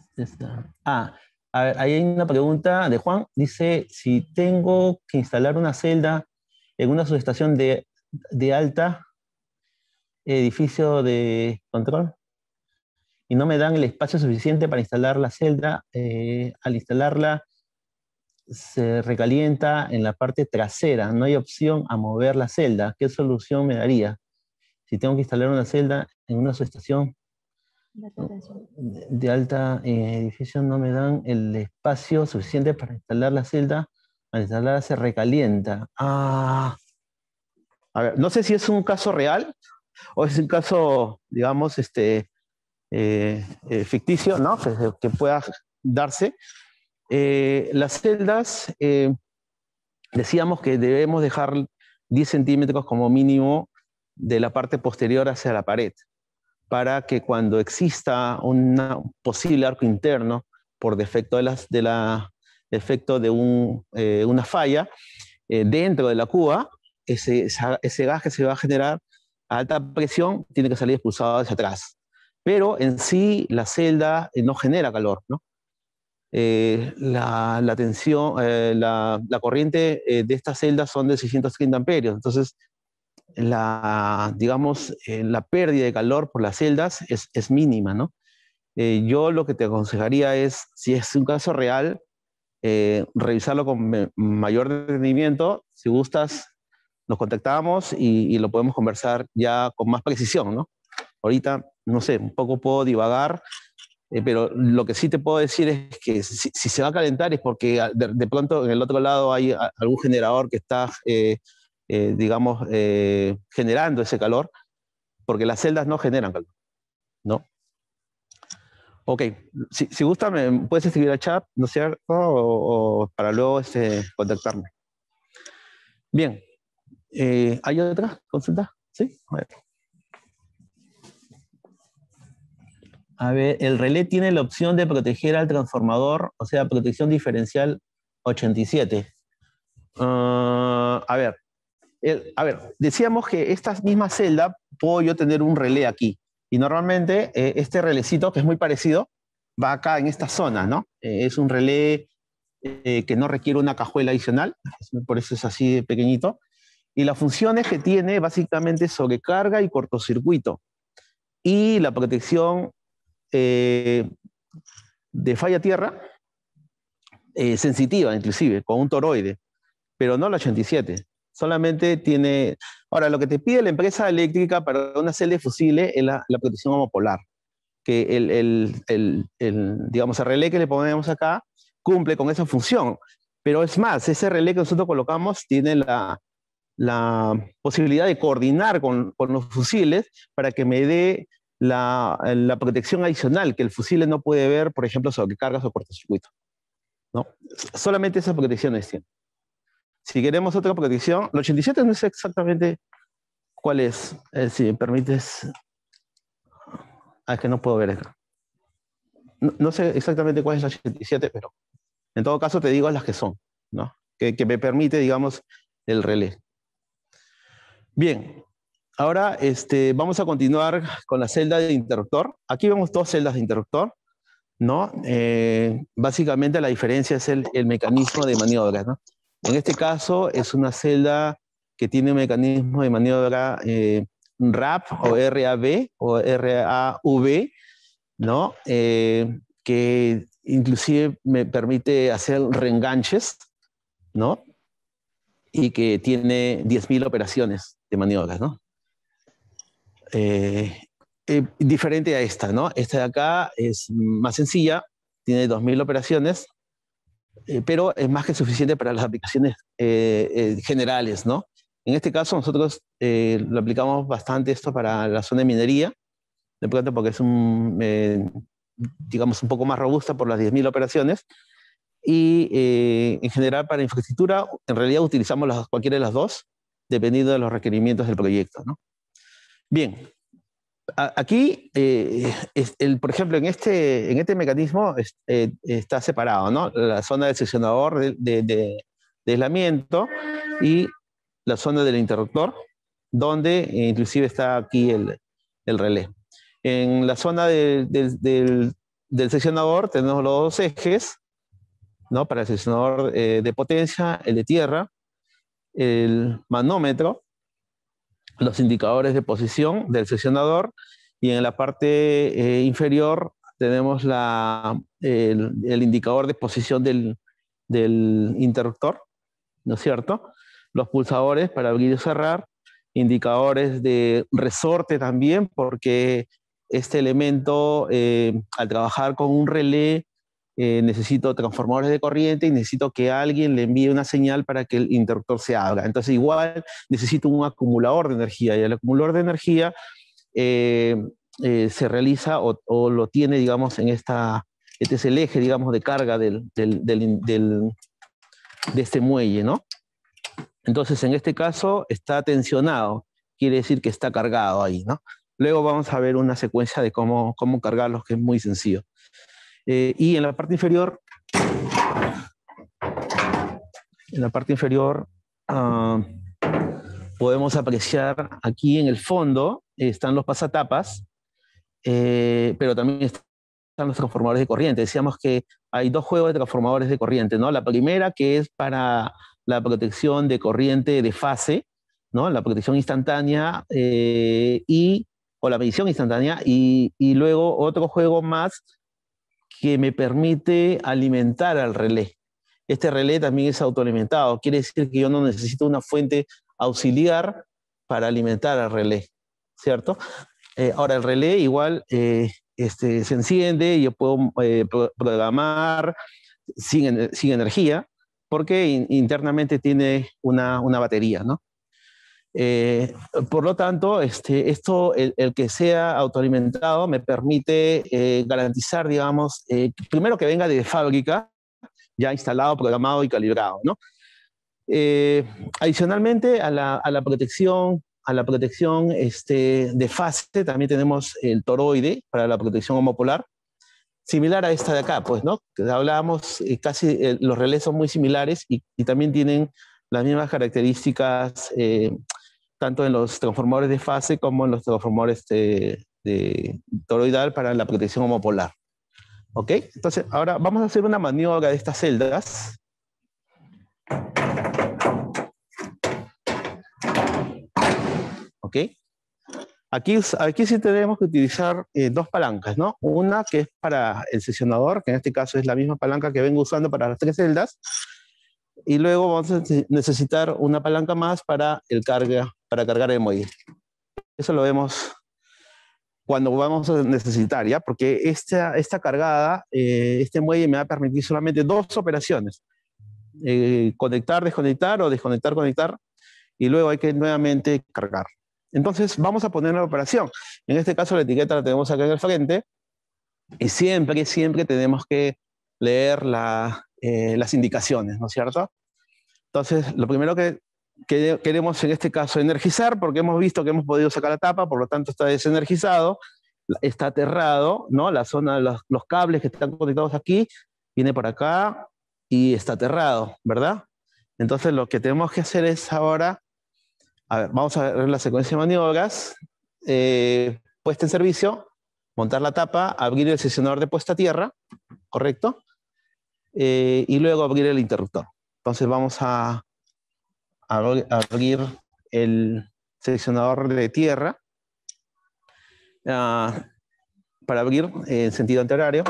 Speaker 1: Ah, ahí hay una pregunta de Juan. Dice, si tengo que instalar una celda en una subestación de, alta edificio de control y no me dan el espacio suficiente para instalar la celda, eh, al instalarla se recalienta en la parte trasera, no hay opción a mover la celda. ¿Qué solución me daría? Si tengo que instalar una celda en una subestación de alta eh, edificio no me dan el espacio suficiente para instalar la celda. Al instalarla se recalienta. Ah. A ver, no sé si es un caso real o es un caso, digamos, este, eh, eh, ficticio, ¿no? que pueda darse. las celdas, decíamos que debemos dejar 10 centímetros como mínimo de la parte posterior hacia la pared para que cuando exista un posible arco interno por defecto de, de eh, una falla eh, dentro de la cuba, ese, ese gas que se va a generar a alta presión tiene que salir expulsado hacia atrás. Pero en sí la celda eh, no genera calor, ¿no? la, tensión, la, corriente de estas celdas son de 630 amperios. Entonces, la, digamos, eh, la pérdida de calor por las celdas es, mínima, ¿no? Eh, yo lo que te aconsejaría es, si es un caso real, eh, revisarlo con mayor detenimiento. Si gustas, nos contactamos y, lo podemos conversar ya con más precisión, ¿no? Ahorita, no sé, un poco puedo divagar, pero lo que sí te puedo decir es que si, se va a calentar es porque ah, de, pronto en el otro lado hay ah, algún generador que está eh, digamos, eh, generando ese calor, porque las celdas no generan calor, ¿no? Ok, si, gusta, puedes escribir al chat, ¿no es cierto? O, para luego este, contactarme. Bien, eh, ¿hay otra consulta? Sí, a ver. el relé tiene la opción de proteger al transformador, o sea, protección diferencial 87. Ah, a ver, eh, a ver, decíamos que esta misma celda puedo yo tener un relé aquí. Y normalmente eh, este relecito que es muy parecido, va acá en esta zona, ¿no? Eh, es un relé que no requiere una cajuela adicional, por eso es así pequeñito. Y las funciones que tiene básicamente sobrecarga y cortocircuito. Y la protección de falla tierra, sensitiva inclusive, con un toroide, pero no la 87. Solamente tiene... Ahora, lo que te pide la empresa eléctrica para una celda de fusiles es la, protección homopolar, que el, digamos, el relé que le ponemos acá cumple con esa función. Pero es más, ese relé que nosotros colocamos tiene la, posibilidad de coordinar con, los fusiles para que me dé la, protección adicional que el fusil no puede ver, por ejemplo, sobre cargas o cortocircuito. ¿no? Solamente protección es tienen. Si queremos otra protección, el 87 no sé exactamente cuál es. Eh, si me permites. Ah, es que no puedo ver acá. No, sé exactamente cuál es el 87, pero en todo caso te digo las que son, ¿no? Que, me permite, digamos, el relé. Bien, ahora este, vamos a continuar con la celda de interruptor. Aquí vemos dos celdas de interruptor. ¿no? Eh, básicamente la diferencia es el, el mecanismo de maniobra, ¿no? En este caso es una celda que tiene un mecanismo de maniobra eh, RAP o RAV o RAV, ¿no? Eh, que inclusive me permite hacer reenganches, ¿no? Y que tiene 10.000 operaciones de maniobras, ¿no? Eh, diferente a esta, ¿no? Esta de acá es más sencilla, tiene 2.000 operaciones eh, pero es más que suficiente para las aplicaciones eh, eh, generales, ¿no? En este caso nosotros lo aplicamos bastante esto para la zona de minería, de pronto porque es un, digamos, un poco más robusta por las 10.000 operaciones, y en general para infraestructura, en realidad utilizamos cualquiera de las dos, dependiendo de los requerimientos del proyecto, ¿no? Bien, Aquí, eh, por ejemplo, en este, en este mecanismo eh, está separado, ¿no? La zona del seccionador de, de, de, aislamiento y la zona del interruptor, donde eh, inclusive está aquí el, el relé. En la zona del, del, tenemos los dos ejes, ¿no? Para el seccionador de potencia, el de tierra, el manómetro los indicadores de posición del sesionador y en la parte eh, inferior tenemos el, indicador de posición del, interruptor, ¿no es cierto? Los pulsadores para abrir y cerrar, indicadores de resorte también, porque este elemento eh, al trabajar con un relé eh, necesito transformadores de corriente y necesito que alguien le envíe una señal para que el interruptor se abra. Entonces igual necesito un acumulador de energía y el acumulador de energía eh, eh, se realiza o, lo tiene, digamos, en esta, este es el eje, digamos, de carga de este muelle, ¿no? Entonces, en este caso está tensionado, quiere decir que está cargado ahí, ¿no? Luego vamos a ver una secuencia de cómo, cómo cargarlos, que es muy sencillo. Eh, y en la parte inferior, en la parte inferior, ah, podemos apreciar aquí en el fondo eh, están los pasatapas, eh, pero también están los transformadores de corriente. Decíamos que hay dos juegos de transformadores de corriente, ¿no? La primera que es para la protección de corriente de fase, ¿no? La protección instantánea y, o la medición instantánea, y, y, luego otro juego más que me permite alimentar al relé. Este relé también es autoalimentado, quiere decir que yo no necesito una fuente auxiliar para alimentar al relé, ¿cierto? Eh, ahora, el relé igual eh, este, se enciende, yo puedo eh, programar sin, energía, porque internamente tiene una batería, ¿no? Eh, por lo tanto, este, esto, el, que sea autoalimentado, me permite eh, garantizar, digamos, eh, primero que venga de fábrica, ya instalado, programado y calibrado. ¿no? Eh, adicionalmente a la, a la, protección, a la protección este, de fase, también tenemos el toroide para la protección homopolar, similar a esta de acá, pues, ¿no? Hablábamos, casi los relés son muy similares y, también tienen las mismas características eh, tanto en los transformadores de fase como en los transformadores de, toroidal para la protección homopolar. ¿Ok? Entonces, ahora vamos a hacer una maniobra de estas celdas. ¿Ok? Aquí, aquí sí tenemos que utilizar eh, dos palancas, ¿no? Una que es para el sesionador, que en este caso es la misma palanca que vengo usando para las tres celdas. Y luego vamos a necesitar una palanca más para el carga para cargar el muelle. Eso lo vemos cuando vamos a necesitar, ¿ya? Porque esta, esta cargada, eh, este muelle me va a permitir solamente dos operaciones. Eh, conectar, desconectar o desconectar, conectar. Y luego hay que nuevamente cargar. Entonces vamos a poner la operación. En este caso la etiqueta la tenemos acá en el frente. Y siempre, siempre tenemos que leer eh, las indicaciones, ¿no es cierto? Entonces, lo primero que que queremos en este caso energizar, porque hemos visto que hemos podido sacar la tapa, por lo tanto está desenergizado, está aterrado, ¿no? La zona, los, los cables que están conectados aquí, viene por acá y está aterrado, ¿verdad? Entonces lo que tenemos que hacer es ahora, a ver, vamos a ver la secuencia de maniobras, eh, puesta en servicio, montar la tapa, abrir el sesionador de puesta a tierra, ¿correcto? Eh, y luego abrir el interruptor. Entonces vamos a abrir el seleccionador de tierra. Ah, para abrir en sentido antihorario.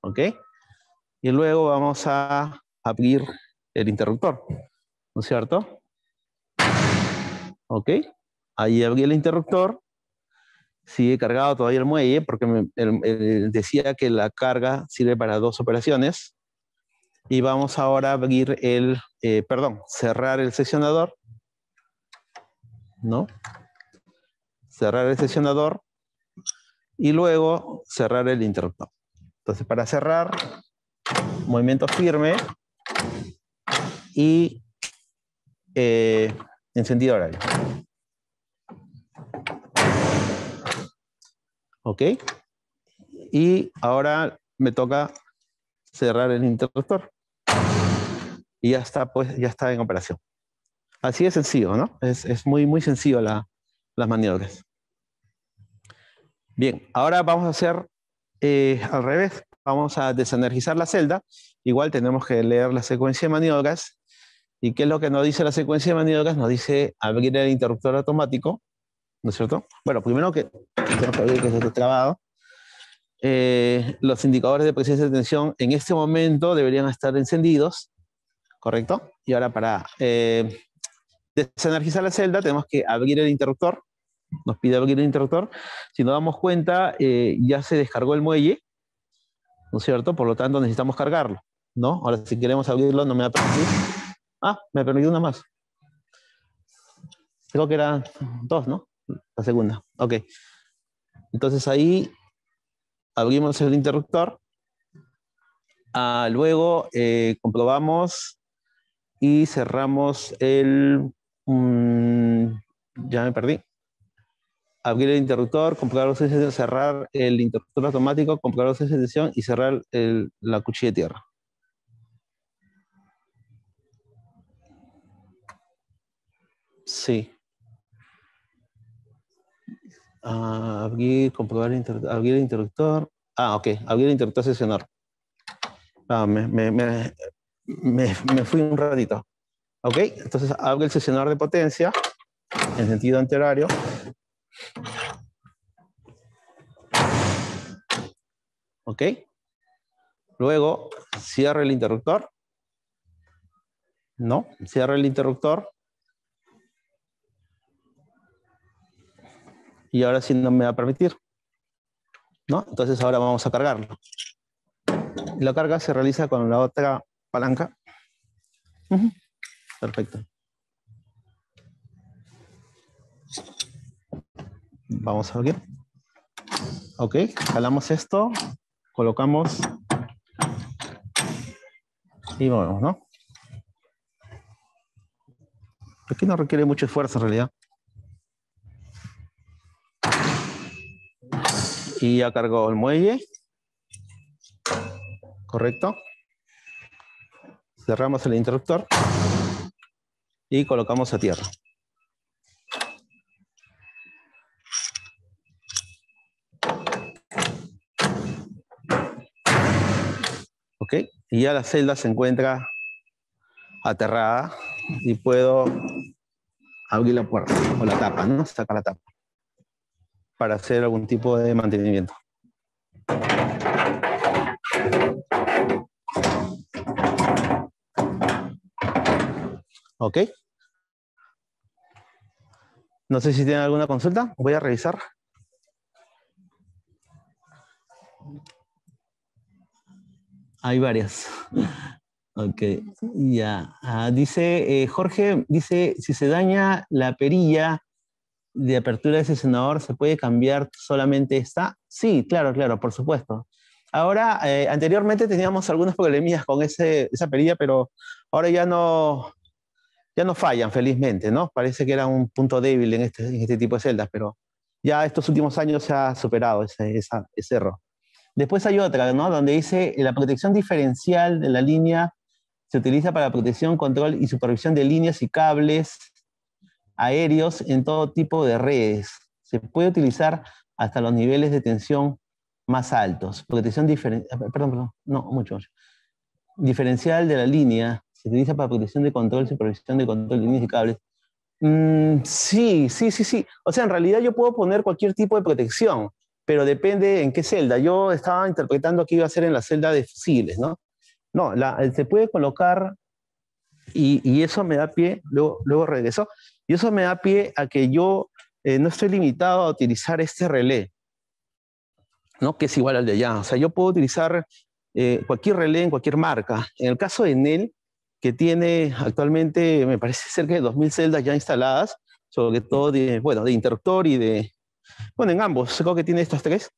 Speaker 1: ¿Ok? Y luego vamos a abrir el interruptor, ¿no es cierto? ¿Ok? Ahí abrí el interruptor. Sigue cargado todavía el muelle porque me, decía que la carga sirve para dos operaciones. Y vamos ahora a abrir el, eh, perdón, cerrar el sesionador. ¿No? Cerrar el sesionador. y luego cerrar el interruptor. Entonces, para cerrar, movimiento firme y eh, encendido horario. ¿Ok? Y ahora me toca cerrar el interruptor y ya está, pues, ya está en operación. Así de sencillo, ¿no? Es, es muy, muy sencillo las maniobras. Bien, ahora vamos a hacer eh, al revés. Vamos a desenergizar la celda. Igual tenemos que leer la secuencia de maniobras. ¿Y qué es lo que nos dice la secuencia de maniobras? Nos dice abrir el interruptor automático, ¿no es cierto? Bueno, primero que que abrir que trabado. Eh, los indicadores de presencia de tensión en este momento deberían estar encendidos. ¿correcto? Y ahora para eh, desenergizar la celda tenemos que abrir el interruptor, nos pide abrir el interruptor, si nos damos cuenta eh, ya se descargó el muelle, ¿no es cierto? Por lo tanto necesitamos cargarlo, ¿no? Ahora si queremos abrirlo no me va a permitir, ah, me permitido una más, creo que eran dos, ¿no? La segunda, ok. Entonces ahí abrimos el interruptor, ah, luego eh, comprobamos y cerramos el... Mm, ya me perdí. Abrir el interruptor, comprobar los cerrar el interruptor automático, comprobar los de y cerrar la cuchilla de tierra. Sí. abrir, comprobar el interruptor, abrir el interruptor. Ah, ok. Abrir el interruptor, sesionar. Ah, me, me, fui un ratito. ¿Ok? Entonces hago el sesionador de potencia en sentido anterario, ¿Ok? Luego cierro el interruptor. No, cierro el interruptor. Y ahora sí no me va a permitir. ¿No? Entonces ahora vamos a cargarlo. La carga se realiza con la otra palanca. Perfecto. Vamos a ver. Ok, jalamos esto, colocamos y vamos, ¿no? Aquí no requiere mucho esfuerzo en realidad. Y ya cargo el muelle. ¿Correcto? cerramos el interruptor y colocamos a tierra. ¿Ok? Y ya la celda se encuentra aterrada y puedo abrir la puerta o la tapa, ¿no? Sacar la tapa para hacer algún tipo de mantenimiento. ¿Ok? No sé si tienen alguna consulta. Voy a revisar. Hay varias. Ok, ya. Ah, dice eh, Jorge, dice, si se daña la perilla de apertura de ese senador, ¿se puede cambiar solamente esta? Sí, claro, claro, por supuesto. Ahora, eh, anteriormente teníamos algunas problemillas con esa perilla, pero ahora ya no, ya no fallan, felizmente, ¿no? Parece que era un punto débil en este, este tipo de celdas, pero ya estos últimos años se ha superado ese, error. Después hay otra, ¿no? Donde dice la protección diferencial de la línea se utiliza para protección, control y supervisión de líneas y cables aéreos en todo tipo de redes. Se puede utilizar hasta los niveles de tensión más altos. Protección diferencial, ah, perdón, perdón, no, mucho, mucho. Diferencial de la línea se utiliza para protección de control, supervisión de control de líneas y cables. Mm, sí, sí, sí, sí. O sea, en realidad yo puedo poner cualquier tipo de protección, pero depende en qué celda. Yo estaba interpretando que iba a ser en la celda de fusiles, ¿no? No, eh, se puede colocar y, eso me da pie, luego, luego regresó, y eso me da pie a que yo eh, no estoy limitado a utilizar este relé, ¿no? que es igual al de allá. O sea, yo puedo utilizar eh, cualquier relé en cualquier marca. En el caso de NEL, que tiene actualmente, me parece, [LAUGHS] cerca de 2.000 celdas ya instaladas, sobre todo de, bueno, de interruptor y de, bueno, en ambos, creo que tiene estos tres.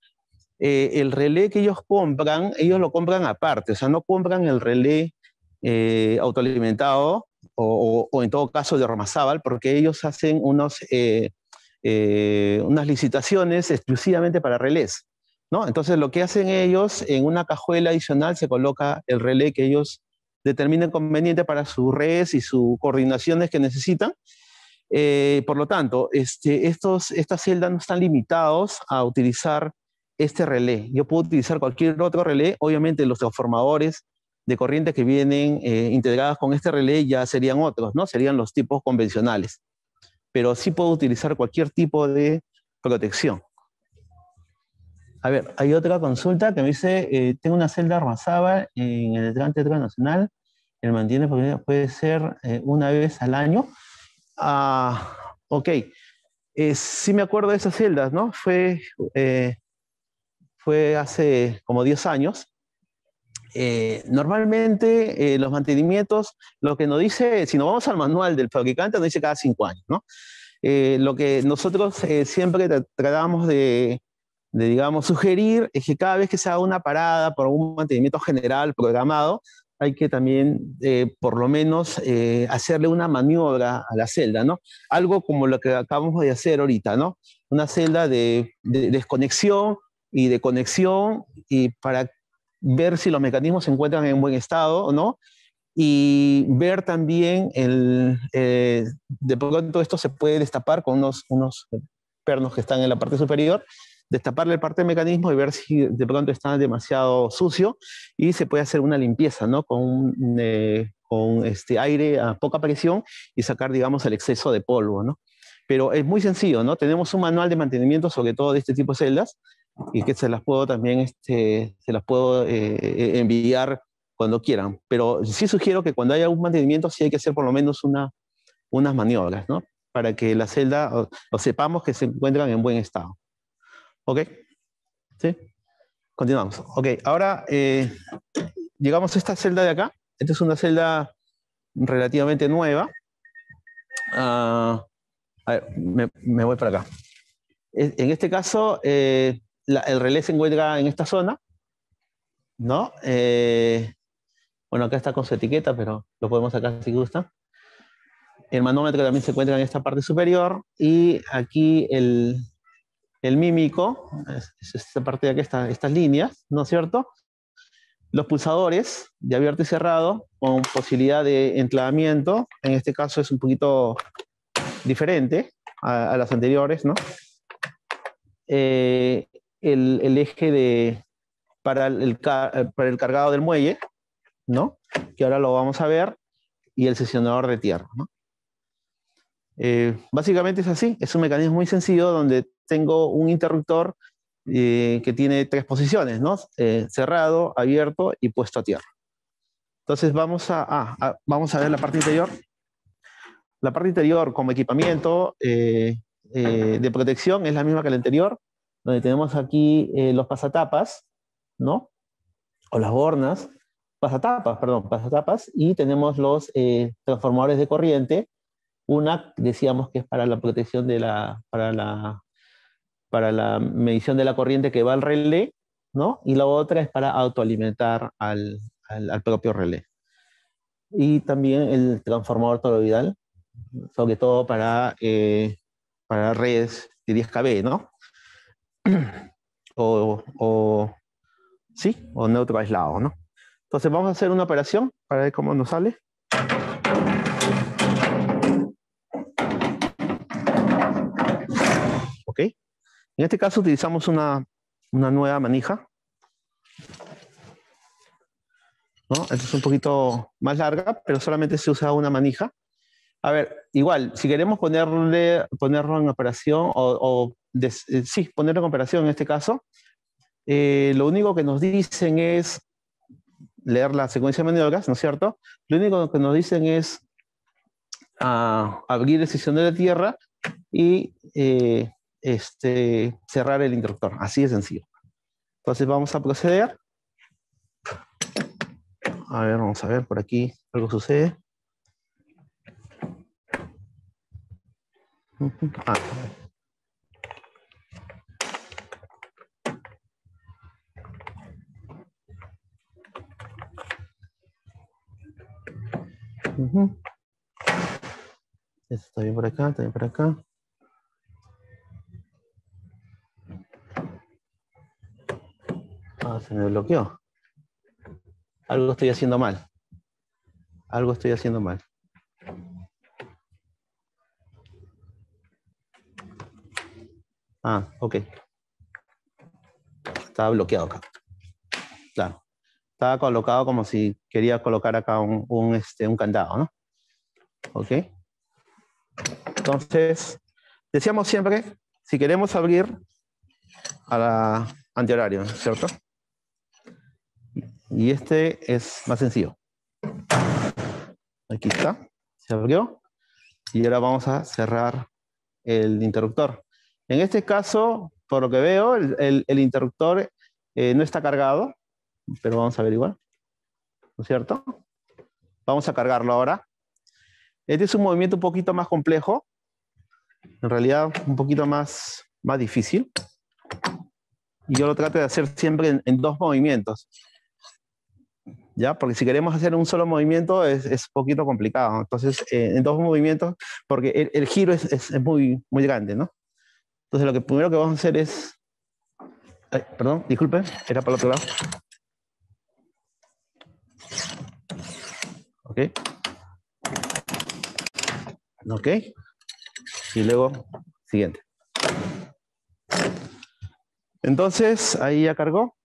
Speaker 1: Eh, el relé que ellos compran, ellos lo compran aparte, o sea, no compran el relé eh, autoalimentado o, en todo caso de Ramazábal, porque ellos hacen unos, eh, unas licitaciones exclusivamente para relés. ¿no? Entonces, lo que hacen ellos, en una cajuela adicional se coloca el relé que ellos determinen conveniente para sus redes y sus coordinaciones que necesitan. Eh, por lo tanto, este, estos, estas celdas no están limitados a utilizar este relé. Yo puedo utilizar cualquier otro relé. Obviamente los transformadores de corriente que vienen eh, integradas con este relé ya serían otros, ¿no? Serían los tipos convencionales. Pero sí puedo utilizar cualquier tipo de protección. A ver, hay otra consulta que me dice, eh, tengo una celda arrasada en el delante Nacional el mantiene puede ser eh, una vez al año. Ah, ok. Eh, sí me acuerdo de esas celdas, ¿no? Fue, eh, fue hace como 10 años. Eh, normalmente los mantenimientos, lo que nos dice, si nos vamos al manual del fabricante, nos dice cada 5 años, ¿no? lo que nosotros siempre tratábamos de, de, digamos, sugerir es que cada vez que se haga una parada por un mantenimiento general programado, hay que también, eh, por lo menos, eh, hacerle una maniobra a la celda, ¿no? Algo como lo que acabamos de hacer ahorita, ¿no? Una celda de, desconexión y de conexión y para ver si los mecanismos se encuentran en buen estado no y ver también el, eh, de pronto esto se puede destapar con unos, unos pernos que están en la parte superior destaparle parte del mecanismo y ver si de pronto está demasiado sucio y se puede hacer una limpieza, ¿no? Con, eh, con este aire a poca presión y sacar, digamos, el exceso de polvo, ¿no? Pero es muy sencillo, ¿no? Tenemos un manual de mantenimiento, sobre todo de este tipo de celdas, y que se las puedo también, este, se las puedo eh, eh, enviar cuando quieran. Pero sí sugiero que cuando haya un mantenimiento, sí hay que hacer por lo menos una, unas maniobras, ¿no? Para que la celda, lo o sepamos que se encuentran en buen estado. ¿Ok? ¿Sí? Continuamos. Ok, ahora eh, llegamos a esta celda de acá. Esta es una celda relativamente nueva. Ah, a ver, me, voy para acá. En este caso, eh, el relé se encuentra en esta zona, ¿no? Eh, bueno, acá está con su etiqueta, pero lo podemos sacar si gusta. El manómetro también se encuentra en esta parte superior y aquí el, el mímico, esta parte de aquí, estas líneas, ¿no es cierto? Los pulsadores de abierto y cerrado con posibilidad de enclavamiento, en este caso es un poquito diferente a, las anteriores, ¿no? Eh, el, eje de, para, el, para el cargado del muelle, ¿no? Que ahora lo vamos a ver, y el sesionador de tierra, ¿no? Eh, básicamente es así, es un mecanismo muy sencillo donde tengo un interruptor eh, que tiene tres posiciones, eh, cerrado, abierto y puesto a tierra. Entonces vamos a, vamos a ver la parte interior. La parte interior como equipamiento de protección es la misma que la anterior, donde tenemos aquí los pasatapas, ¿no? O las bornas, pasatapas, perdón, pasatapas, y tenemos los transformadores de corriente, una, decíamos que es para la protección de la, para la, para la medición de la corriente que va al relé, ¿no? Y la otra es para autoalimentar al, al, propio relé. Y también el transformador toroidal, sobre todo para, eh, para redes de 10 kb, ¿no? [CLEARS THROAT] O, o, sí, o neutro aislado, ¿no? Entonces vamos a hacer una operación para ver cómo nos sale. En este caso utilizamos una, una nueva manija. ¿no? Esta es un poquito más larga, pero solamente se usa una manija. A ver, igual, si queremos ponerle, ponerlo en operación, o, eh, sí, ponerlo en operación en este caso, eh, lo único que nos dicen es leer la secuencia de maniobras, ¿no es cierto? Lo único que nos dicen es ah, abrir el sesión de la tierra y eh, este, cerrar el interruptor. Así de sencillo. Entonces vamos a proceder. A ver, vamos a ver, por aquí algo sucede. Ah. está bien por acá, está bien por acá. Ah, se me bloqueó. Algo estoy haciendo mal. Algo estoy haciendo mal. Ah, ok. Estaba bloqueado acá. Claro. Estaba colocado como si quería colocar acá un, este, candado, ¿no? Ok. Entonces, decíamos siempre, si queremos abrir a la antihorario, ¿cierto? Y este es más sencillo. Aquí está, se abrió. Y ahora vamos a cerrar el interruptor. En este caso, por lo que veo, el, interruptor eh, no está cargado, pero vamos a averiguar. ¿No es cierto? Vamos a cargarlo ahora. Este es un movimiento un poquito más complejo, en realidad un poquito más, más difícil. Y yo lo trato de hacer siempre en dos movimientos. Porque si queremos hacer un solo movimiento es, un poquito complicado. Entonces, eh, en dos movimientos, porque el, giro es, muy, muy grande, ¿no? Entonces, lo que primero que vamos a hacer es... perdón, disculpen, era para el otro lado. Ok. Ok. Y luego, siguiente. Entonces, ahí ya cargó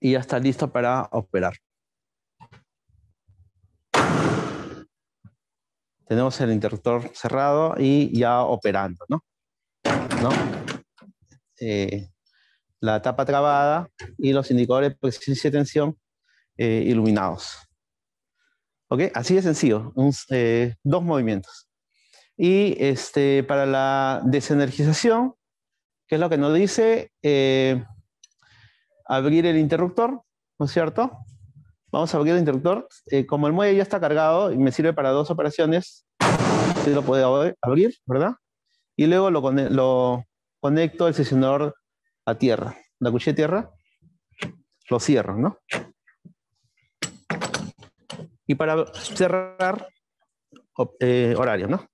Speaker 1: y ya está listo para operar. tenemos el interruptor cerrado y ya operando, ¿no? Eh, la tapa trabada y los indicadores de presencia y tensión eh, iluminados. ¿Ok? Así de sencillo, eh, dos movimientos. Y este, para la desenergización, ¿qué es lo que nos dice abrir el interruptor, ¿no es cierto? Vamos a abrir el interruptor. Eh, como el muelle ya está cargado y me sirve para dos operaciones, Sí lo puedo abrir, ¿verdad? Y luego lo, conecto, al el sesionador a tierra. La cuchilla tierra, lo cierro, ¿no? Y para cerrar, eh, horario, ¿no?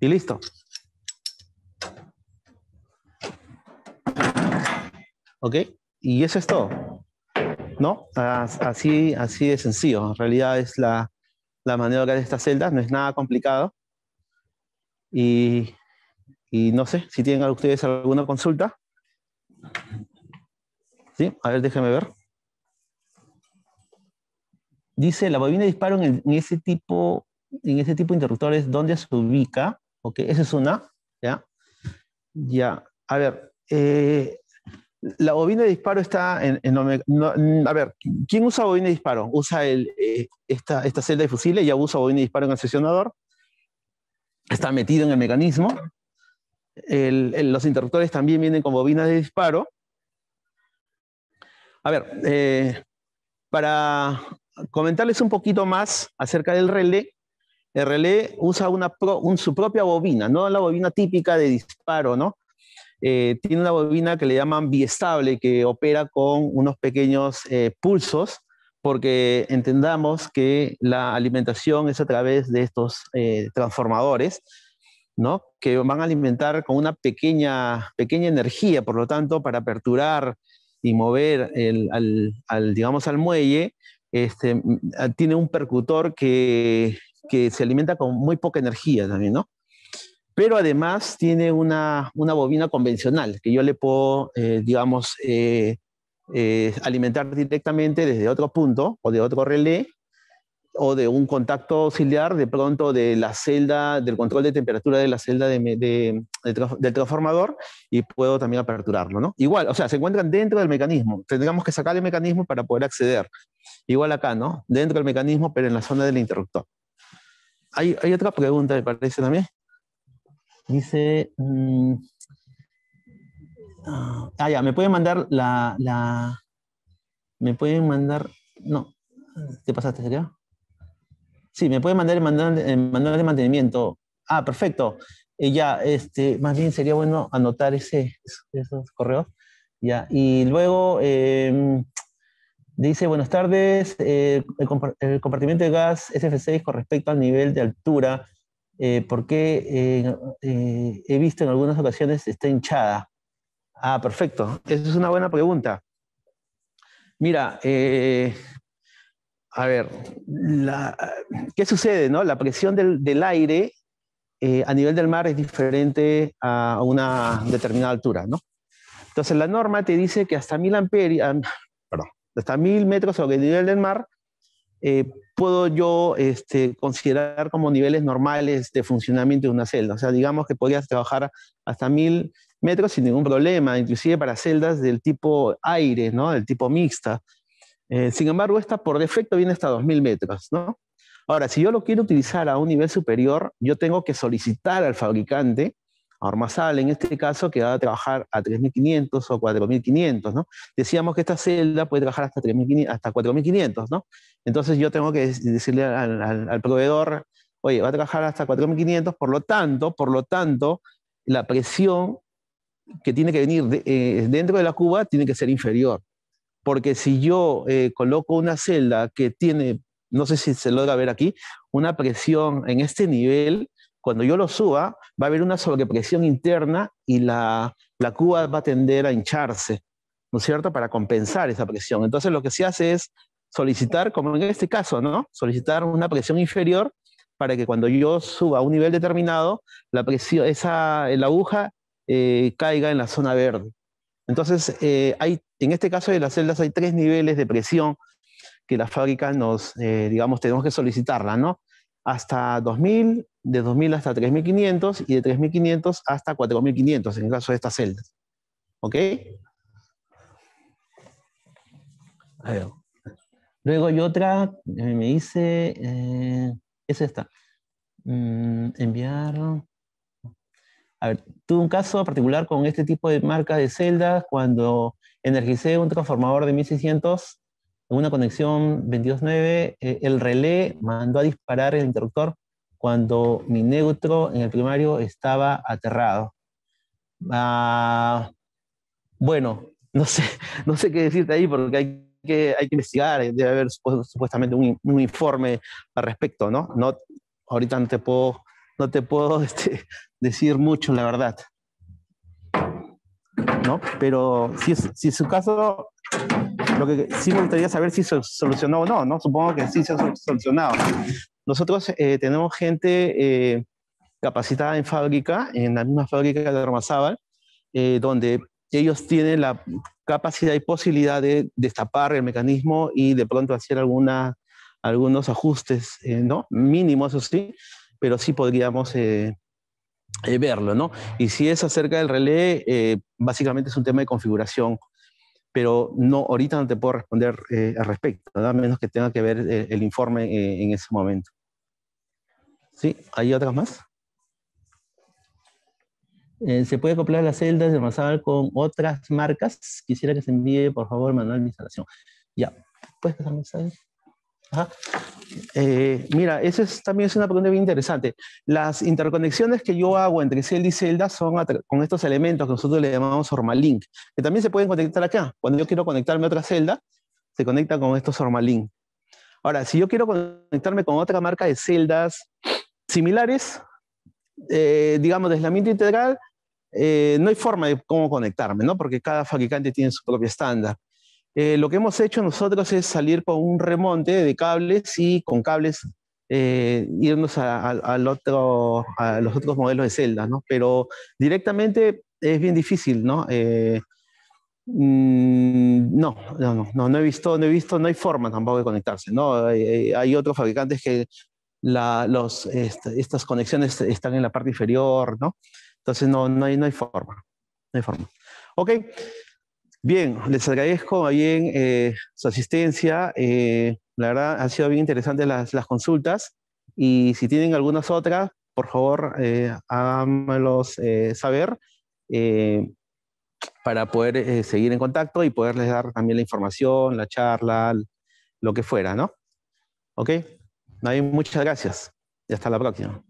Speaker 1: Y listo. ¿Ok? Y eso es todo. ¿no? Así, así de sencillo. En realidad es la, la maniobra de estas celdas, no es nada complicado. Y, no sé si tienen ustedes alguna consulta. Sí, a ver, déjenme ver. Dice, la bobina de disparo en, ese tipo, en tipo de interruptores, ¿dónde se ubica? Ok, esa es una, ¿ya? Ya, a ver, eh, la bobina de disparo está en... Mm, a ver, ¿quién usa bobina de disparo? Usa eh, esta, esta celda de fusiles, ya usa bobina de disparo en el sesionador, está metido en el mecanismo, los interruptores también vienen con bobinas de disparo. A ver, eh, para comentarles un poquito más acerca del relé, el relé usa una su propia bobina, no la bobina típica de disparo, ¿no? Eh, tiene una bobina que le llaman biestable, que opera con unos pequeños eh, pulsos, porque entendamos que la alimentación es a través de estos eh, transformadores, ¿no? que van a alimentar con una pequeña, pequeña energía, por lo tanto, para aperturar y mover el, al, digamos, al muelle, este, tiene un percutor que, que se alimenta con muy poca energía también, ¿no? pero además tiene una, bobina convencional que yo le puedo, eh, digamos, eh, eh, alimentar directamente desde otro punto o de otro relé o de un contacto auxiliar de pronto de la celda, del control de temperatura de la celda de, del transformador y puedo también aperturarlo, ¿no? Igual, o sea, se encuentran dentro del mecanismo, tendríamos que sacar el mecanismo para poder acceder. Igual acá, ¿no? Dentro del mecanismo, pero en la zona del interruptor. Hay, hay otra pregunta, me parece también. Dice... Mm, ah, ya, me pueden mandar la, Me pueden mandar... No, ¿te pasaste, sería? Sí, me pueden mandar el eh, manual, de mantenimiento. Ah, perfecto. Eh, ya, este, más bien sería bueno anotar ese, esos correos. Ya, y luego em, dice, buenas tardes, eh, el, compartimiento de gas SF6 con respecto al nivel de altura eh, ¿por qué eh, eh, he visto en algunas ocasiones está hinchada? Ah, perfecto. Esa es una buena pregunta. Mira, eh, a ver, ¿qué sucede? No? La presión del, del aire a nivel del mar es diferente a una determinada altura, ¿no? Entonces la norma te dice que hasta mil amperios, hasta mil metros sobre el nivel del mar, eh, puedo yo este, considerar como niveles normales de funcionamiento de una celda. O sea, digamos que podrías trabajar hasta mil metros sin ningún problema, inclusive para celdas del tipo aire, ¿no? Del tipo mixta. Eh, sin embargo, esta por defecto viene hasta 2000 metros, Ahora, si yo lo quiero utilizar a un nivel superior, yo tengo que solicitar al fabricante Ormazal, en este caso, que va a trabajar a 3.500 o 4.500, ¿no? Decíamos que esta celda puede trabajar hasta, hasta 4.500, ¿no? Entonces yo tengo que decirle al, proveedor, oye, va a trabajar hasta 4.500, por lo tanto, por lo tanto, la presión que tiene que venir eh, dentro de la cuba tiene que ser inferior. Porque si yo eh, coloco una celda que tiene, no sé si se logra ver aquí, una presión en este nivel, cuando yo lo suba, va a haber una sobrepresión interna y la, la Cuba va a tender a hincharse, ¿no es cierto?, para compensar esa presión. Entonces lo que se hace es solicitar, como en este caso, ¿no?, solicitar una presión inferior para que cuando yo suba a un nivel determinado, la, presión, esa, la aguja eh, caiga en la zona verde. Entonces, eh, hay, en este caso de las celdas hay tres niveles de presión que la fábrica nos, eh, digamos, tenemos que solicitarla, ¿no? hasta 2000, de 2000 hasta 3500 y de 3500 hasta 4500 en el caso de estas celdas. ¿Ok? Luego hay otra, me dice, eh, es esta. Mm, enviar. A ver, tuve un caso particular con este tipo de marca de celdas cuando energicé un transformador de 1600 en una conexión 22.9, eh, el relé mandó a disparar el interruptor cuando mi neutro en el primario estaba aterrado. Ah, bueno, [LAUGHS] no sé, no sé qué decirte ahí porque hay que, hay que investigar, debe haber supuestamente un, informe al respecto, ¿no? ¿no? Ahorita no te puedo, no te puedo [LAUGHS] este, decir mucho, la verdad. ¿No? Pero si si es su caso, lo que sí me gustaría saber si se solucionó o no, ¿no? Supongo que sí se ha solucionado. Nosotros eh, tenemos gente eh, capacitada en fábrica, en la misma fábrica de Armazábal, eh, donde ellos tienen la capacidad y posibilidad de destapar el mecanismo y de pronto hacer alguna, algunos ajustes, ¿no? Mínimos, sí, pero sí podríamos verlo, ¿no? Y si es acerca del relé, básicamente es un tema de configuración pero no, ahorita no te puedo responder eh, al respecto, a menos que tenga que ver eh, el, informe eh, en ese momento. ¿Sí? ¿Hay otras más? ¿Se puede acoplar las celdas de Mazal con otras marcas? Quisiera que se envíe, por favor, manual de instalación. Ya, ¿puedes pasar mensaje? Eh, mira, esa es, también es una pregunta bien interesante. Las interconexiones que yo hago entre celda y celda son con estos elementos que nosotros le llamamos Ormalink, que también se pueden conectar acá. Cuando yo quiero conectarme a otra celda, se conecta con estos Ormalink. Ahora, si yo quiero conectarme con otra marca de celdas similares, eh, digamos, de aislamiento integral, eh, no hay forma de cómo conectarme, ¿no? Porque cada fabricante tiene su propio estándar. Eh, lo que hemos hecho nosotros es salir por un remonte de cables y con cables eh, irnos a, al otro, a los otros modelos de celdas, ¿no? Pero directamente es bien difícil, eh, mm, ¿no? no, no, no, no, he visto, no he visto, no hay forma tampoco de conectarse, ¿no? Hay, otros fabricantes que este, estas conexiones están en la parte inferior, ¿no? Entonces no, no, hay, no hay forma, no hay forma. Ok, Bien, les agradezco bien eh, su asistencia. Eh, la verdad, han sido bien interesantes las, consultas. Y si tienen algunas otras, por favor, eh, háganmelos eh, saber para poder seguir en contacto y poderles dar también la información, la charla, lo que fuera, ¿no? Ok, muchas gracias y hasta la próxima.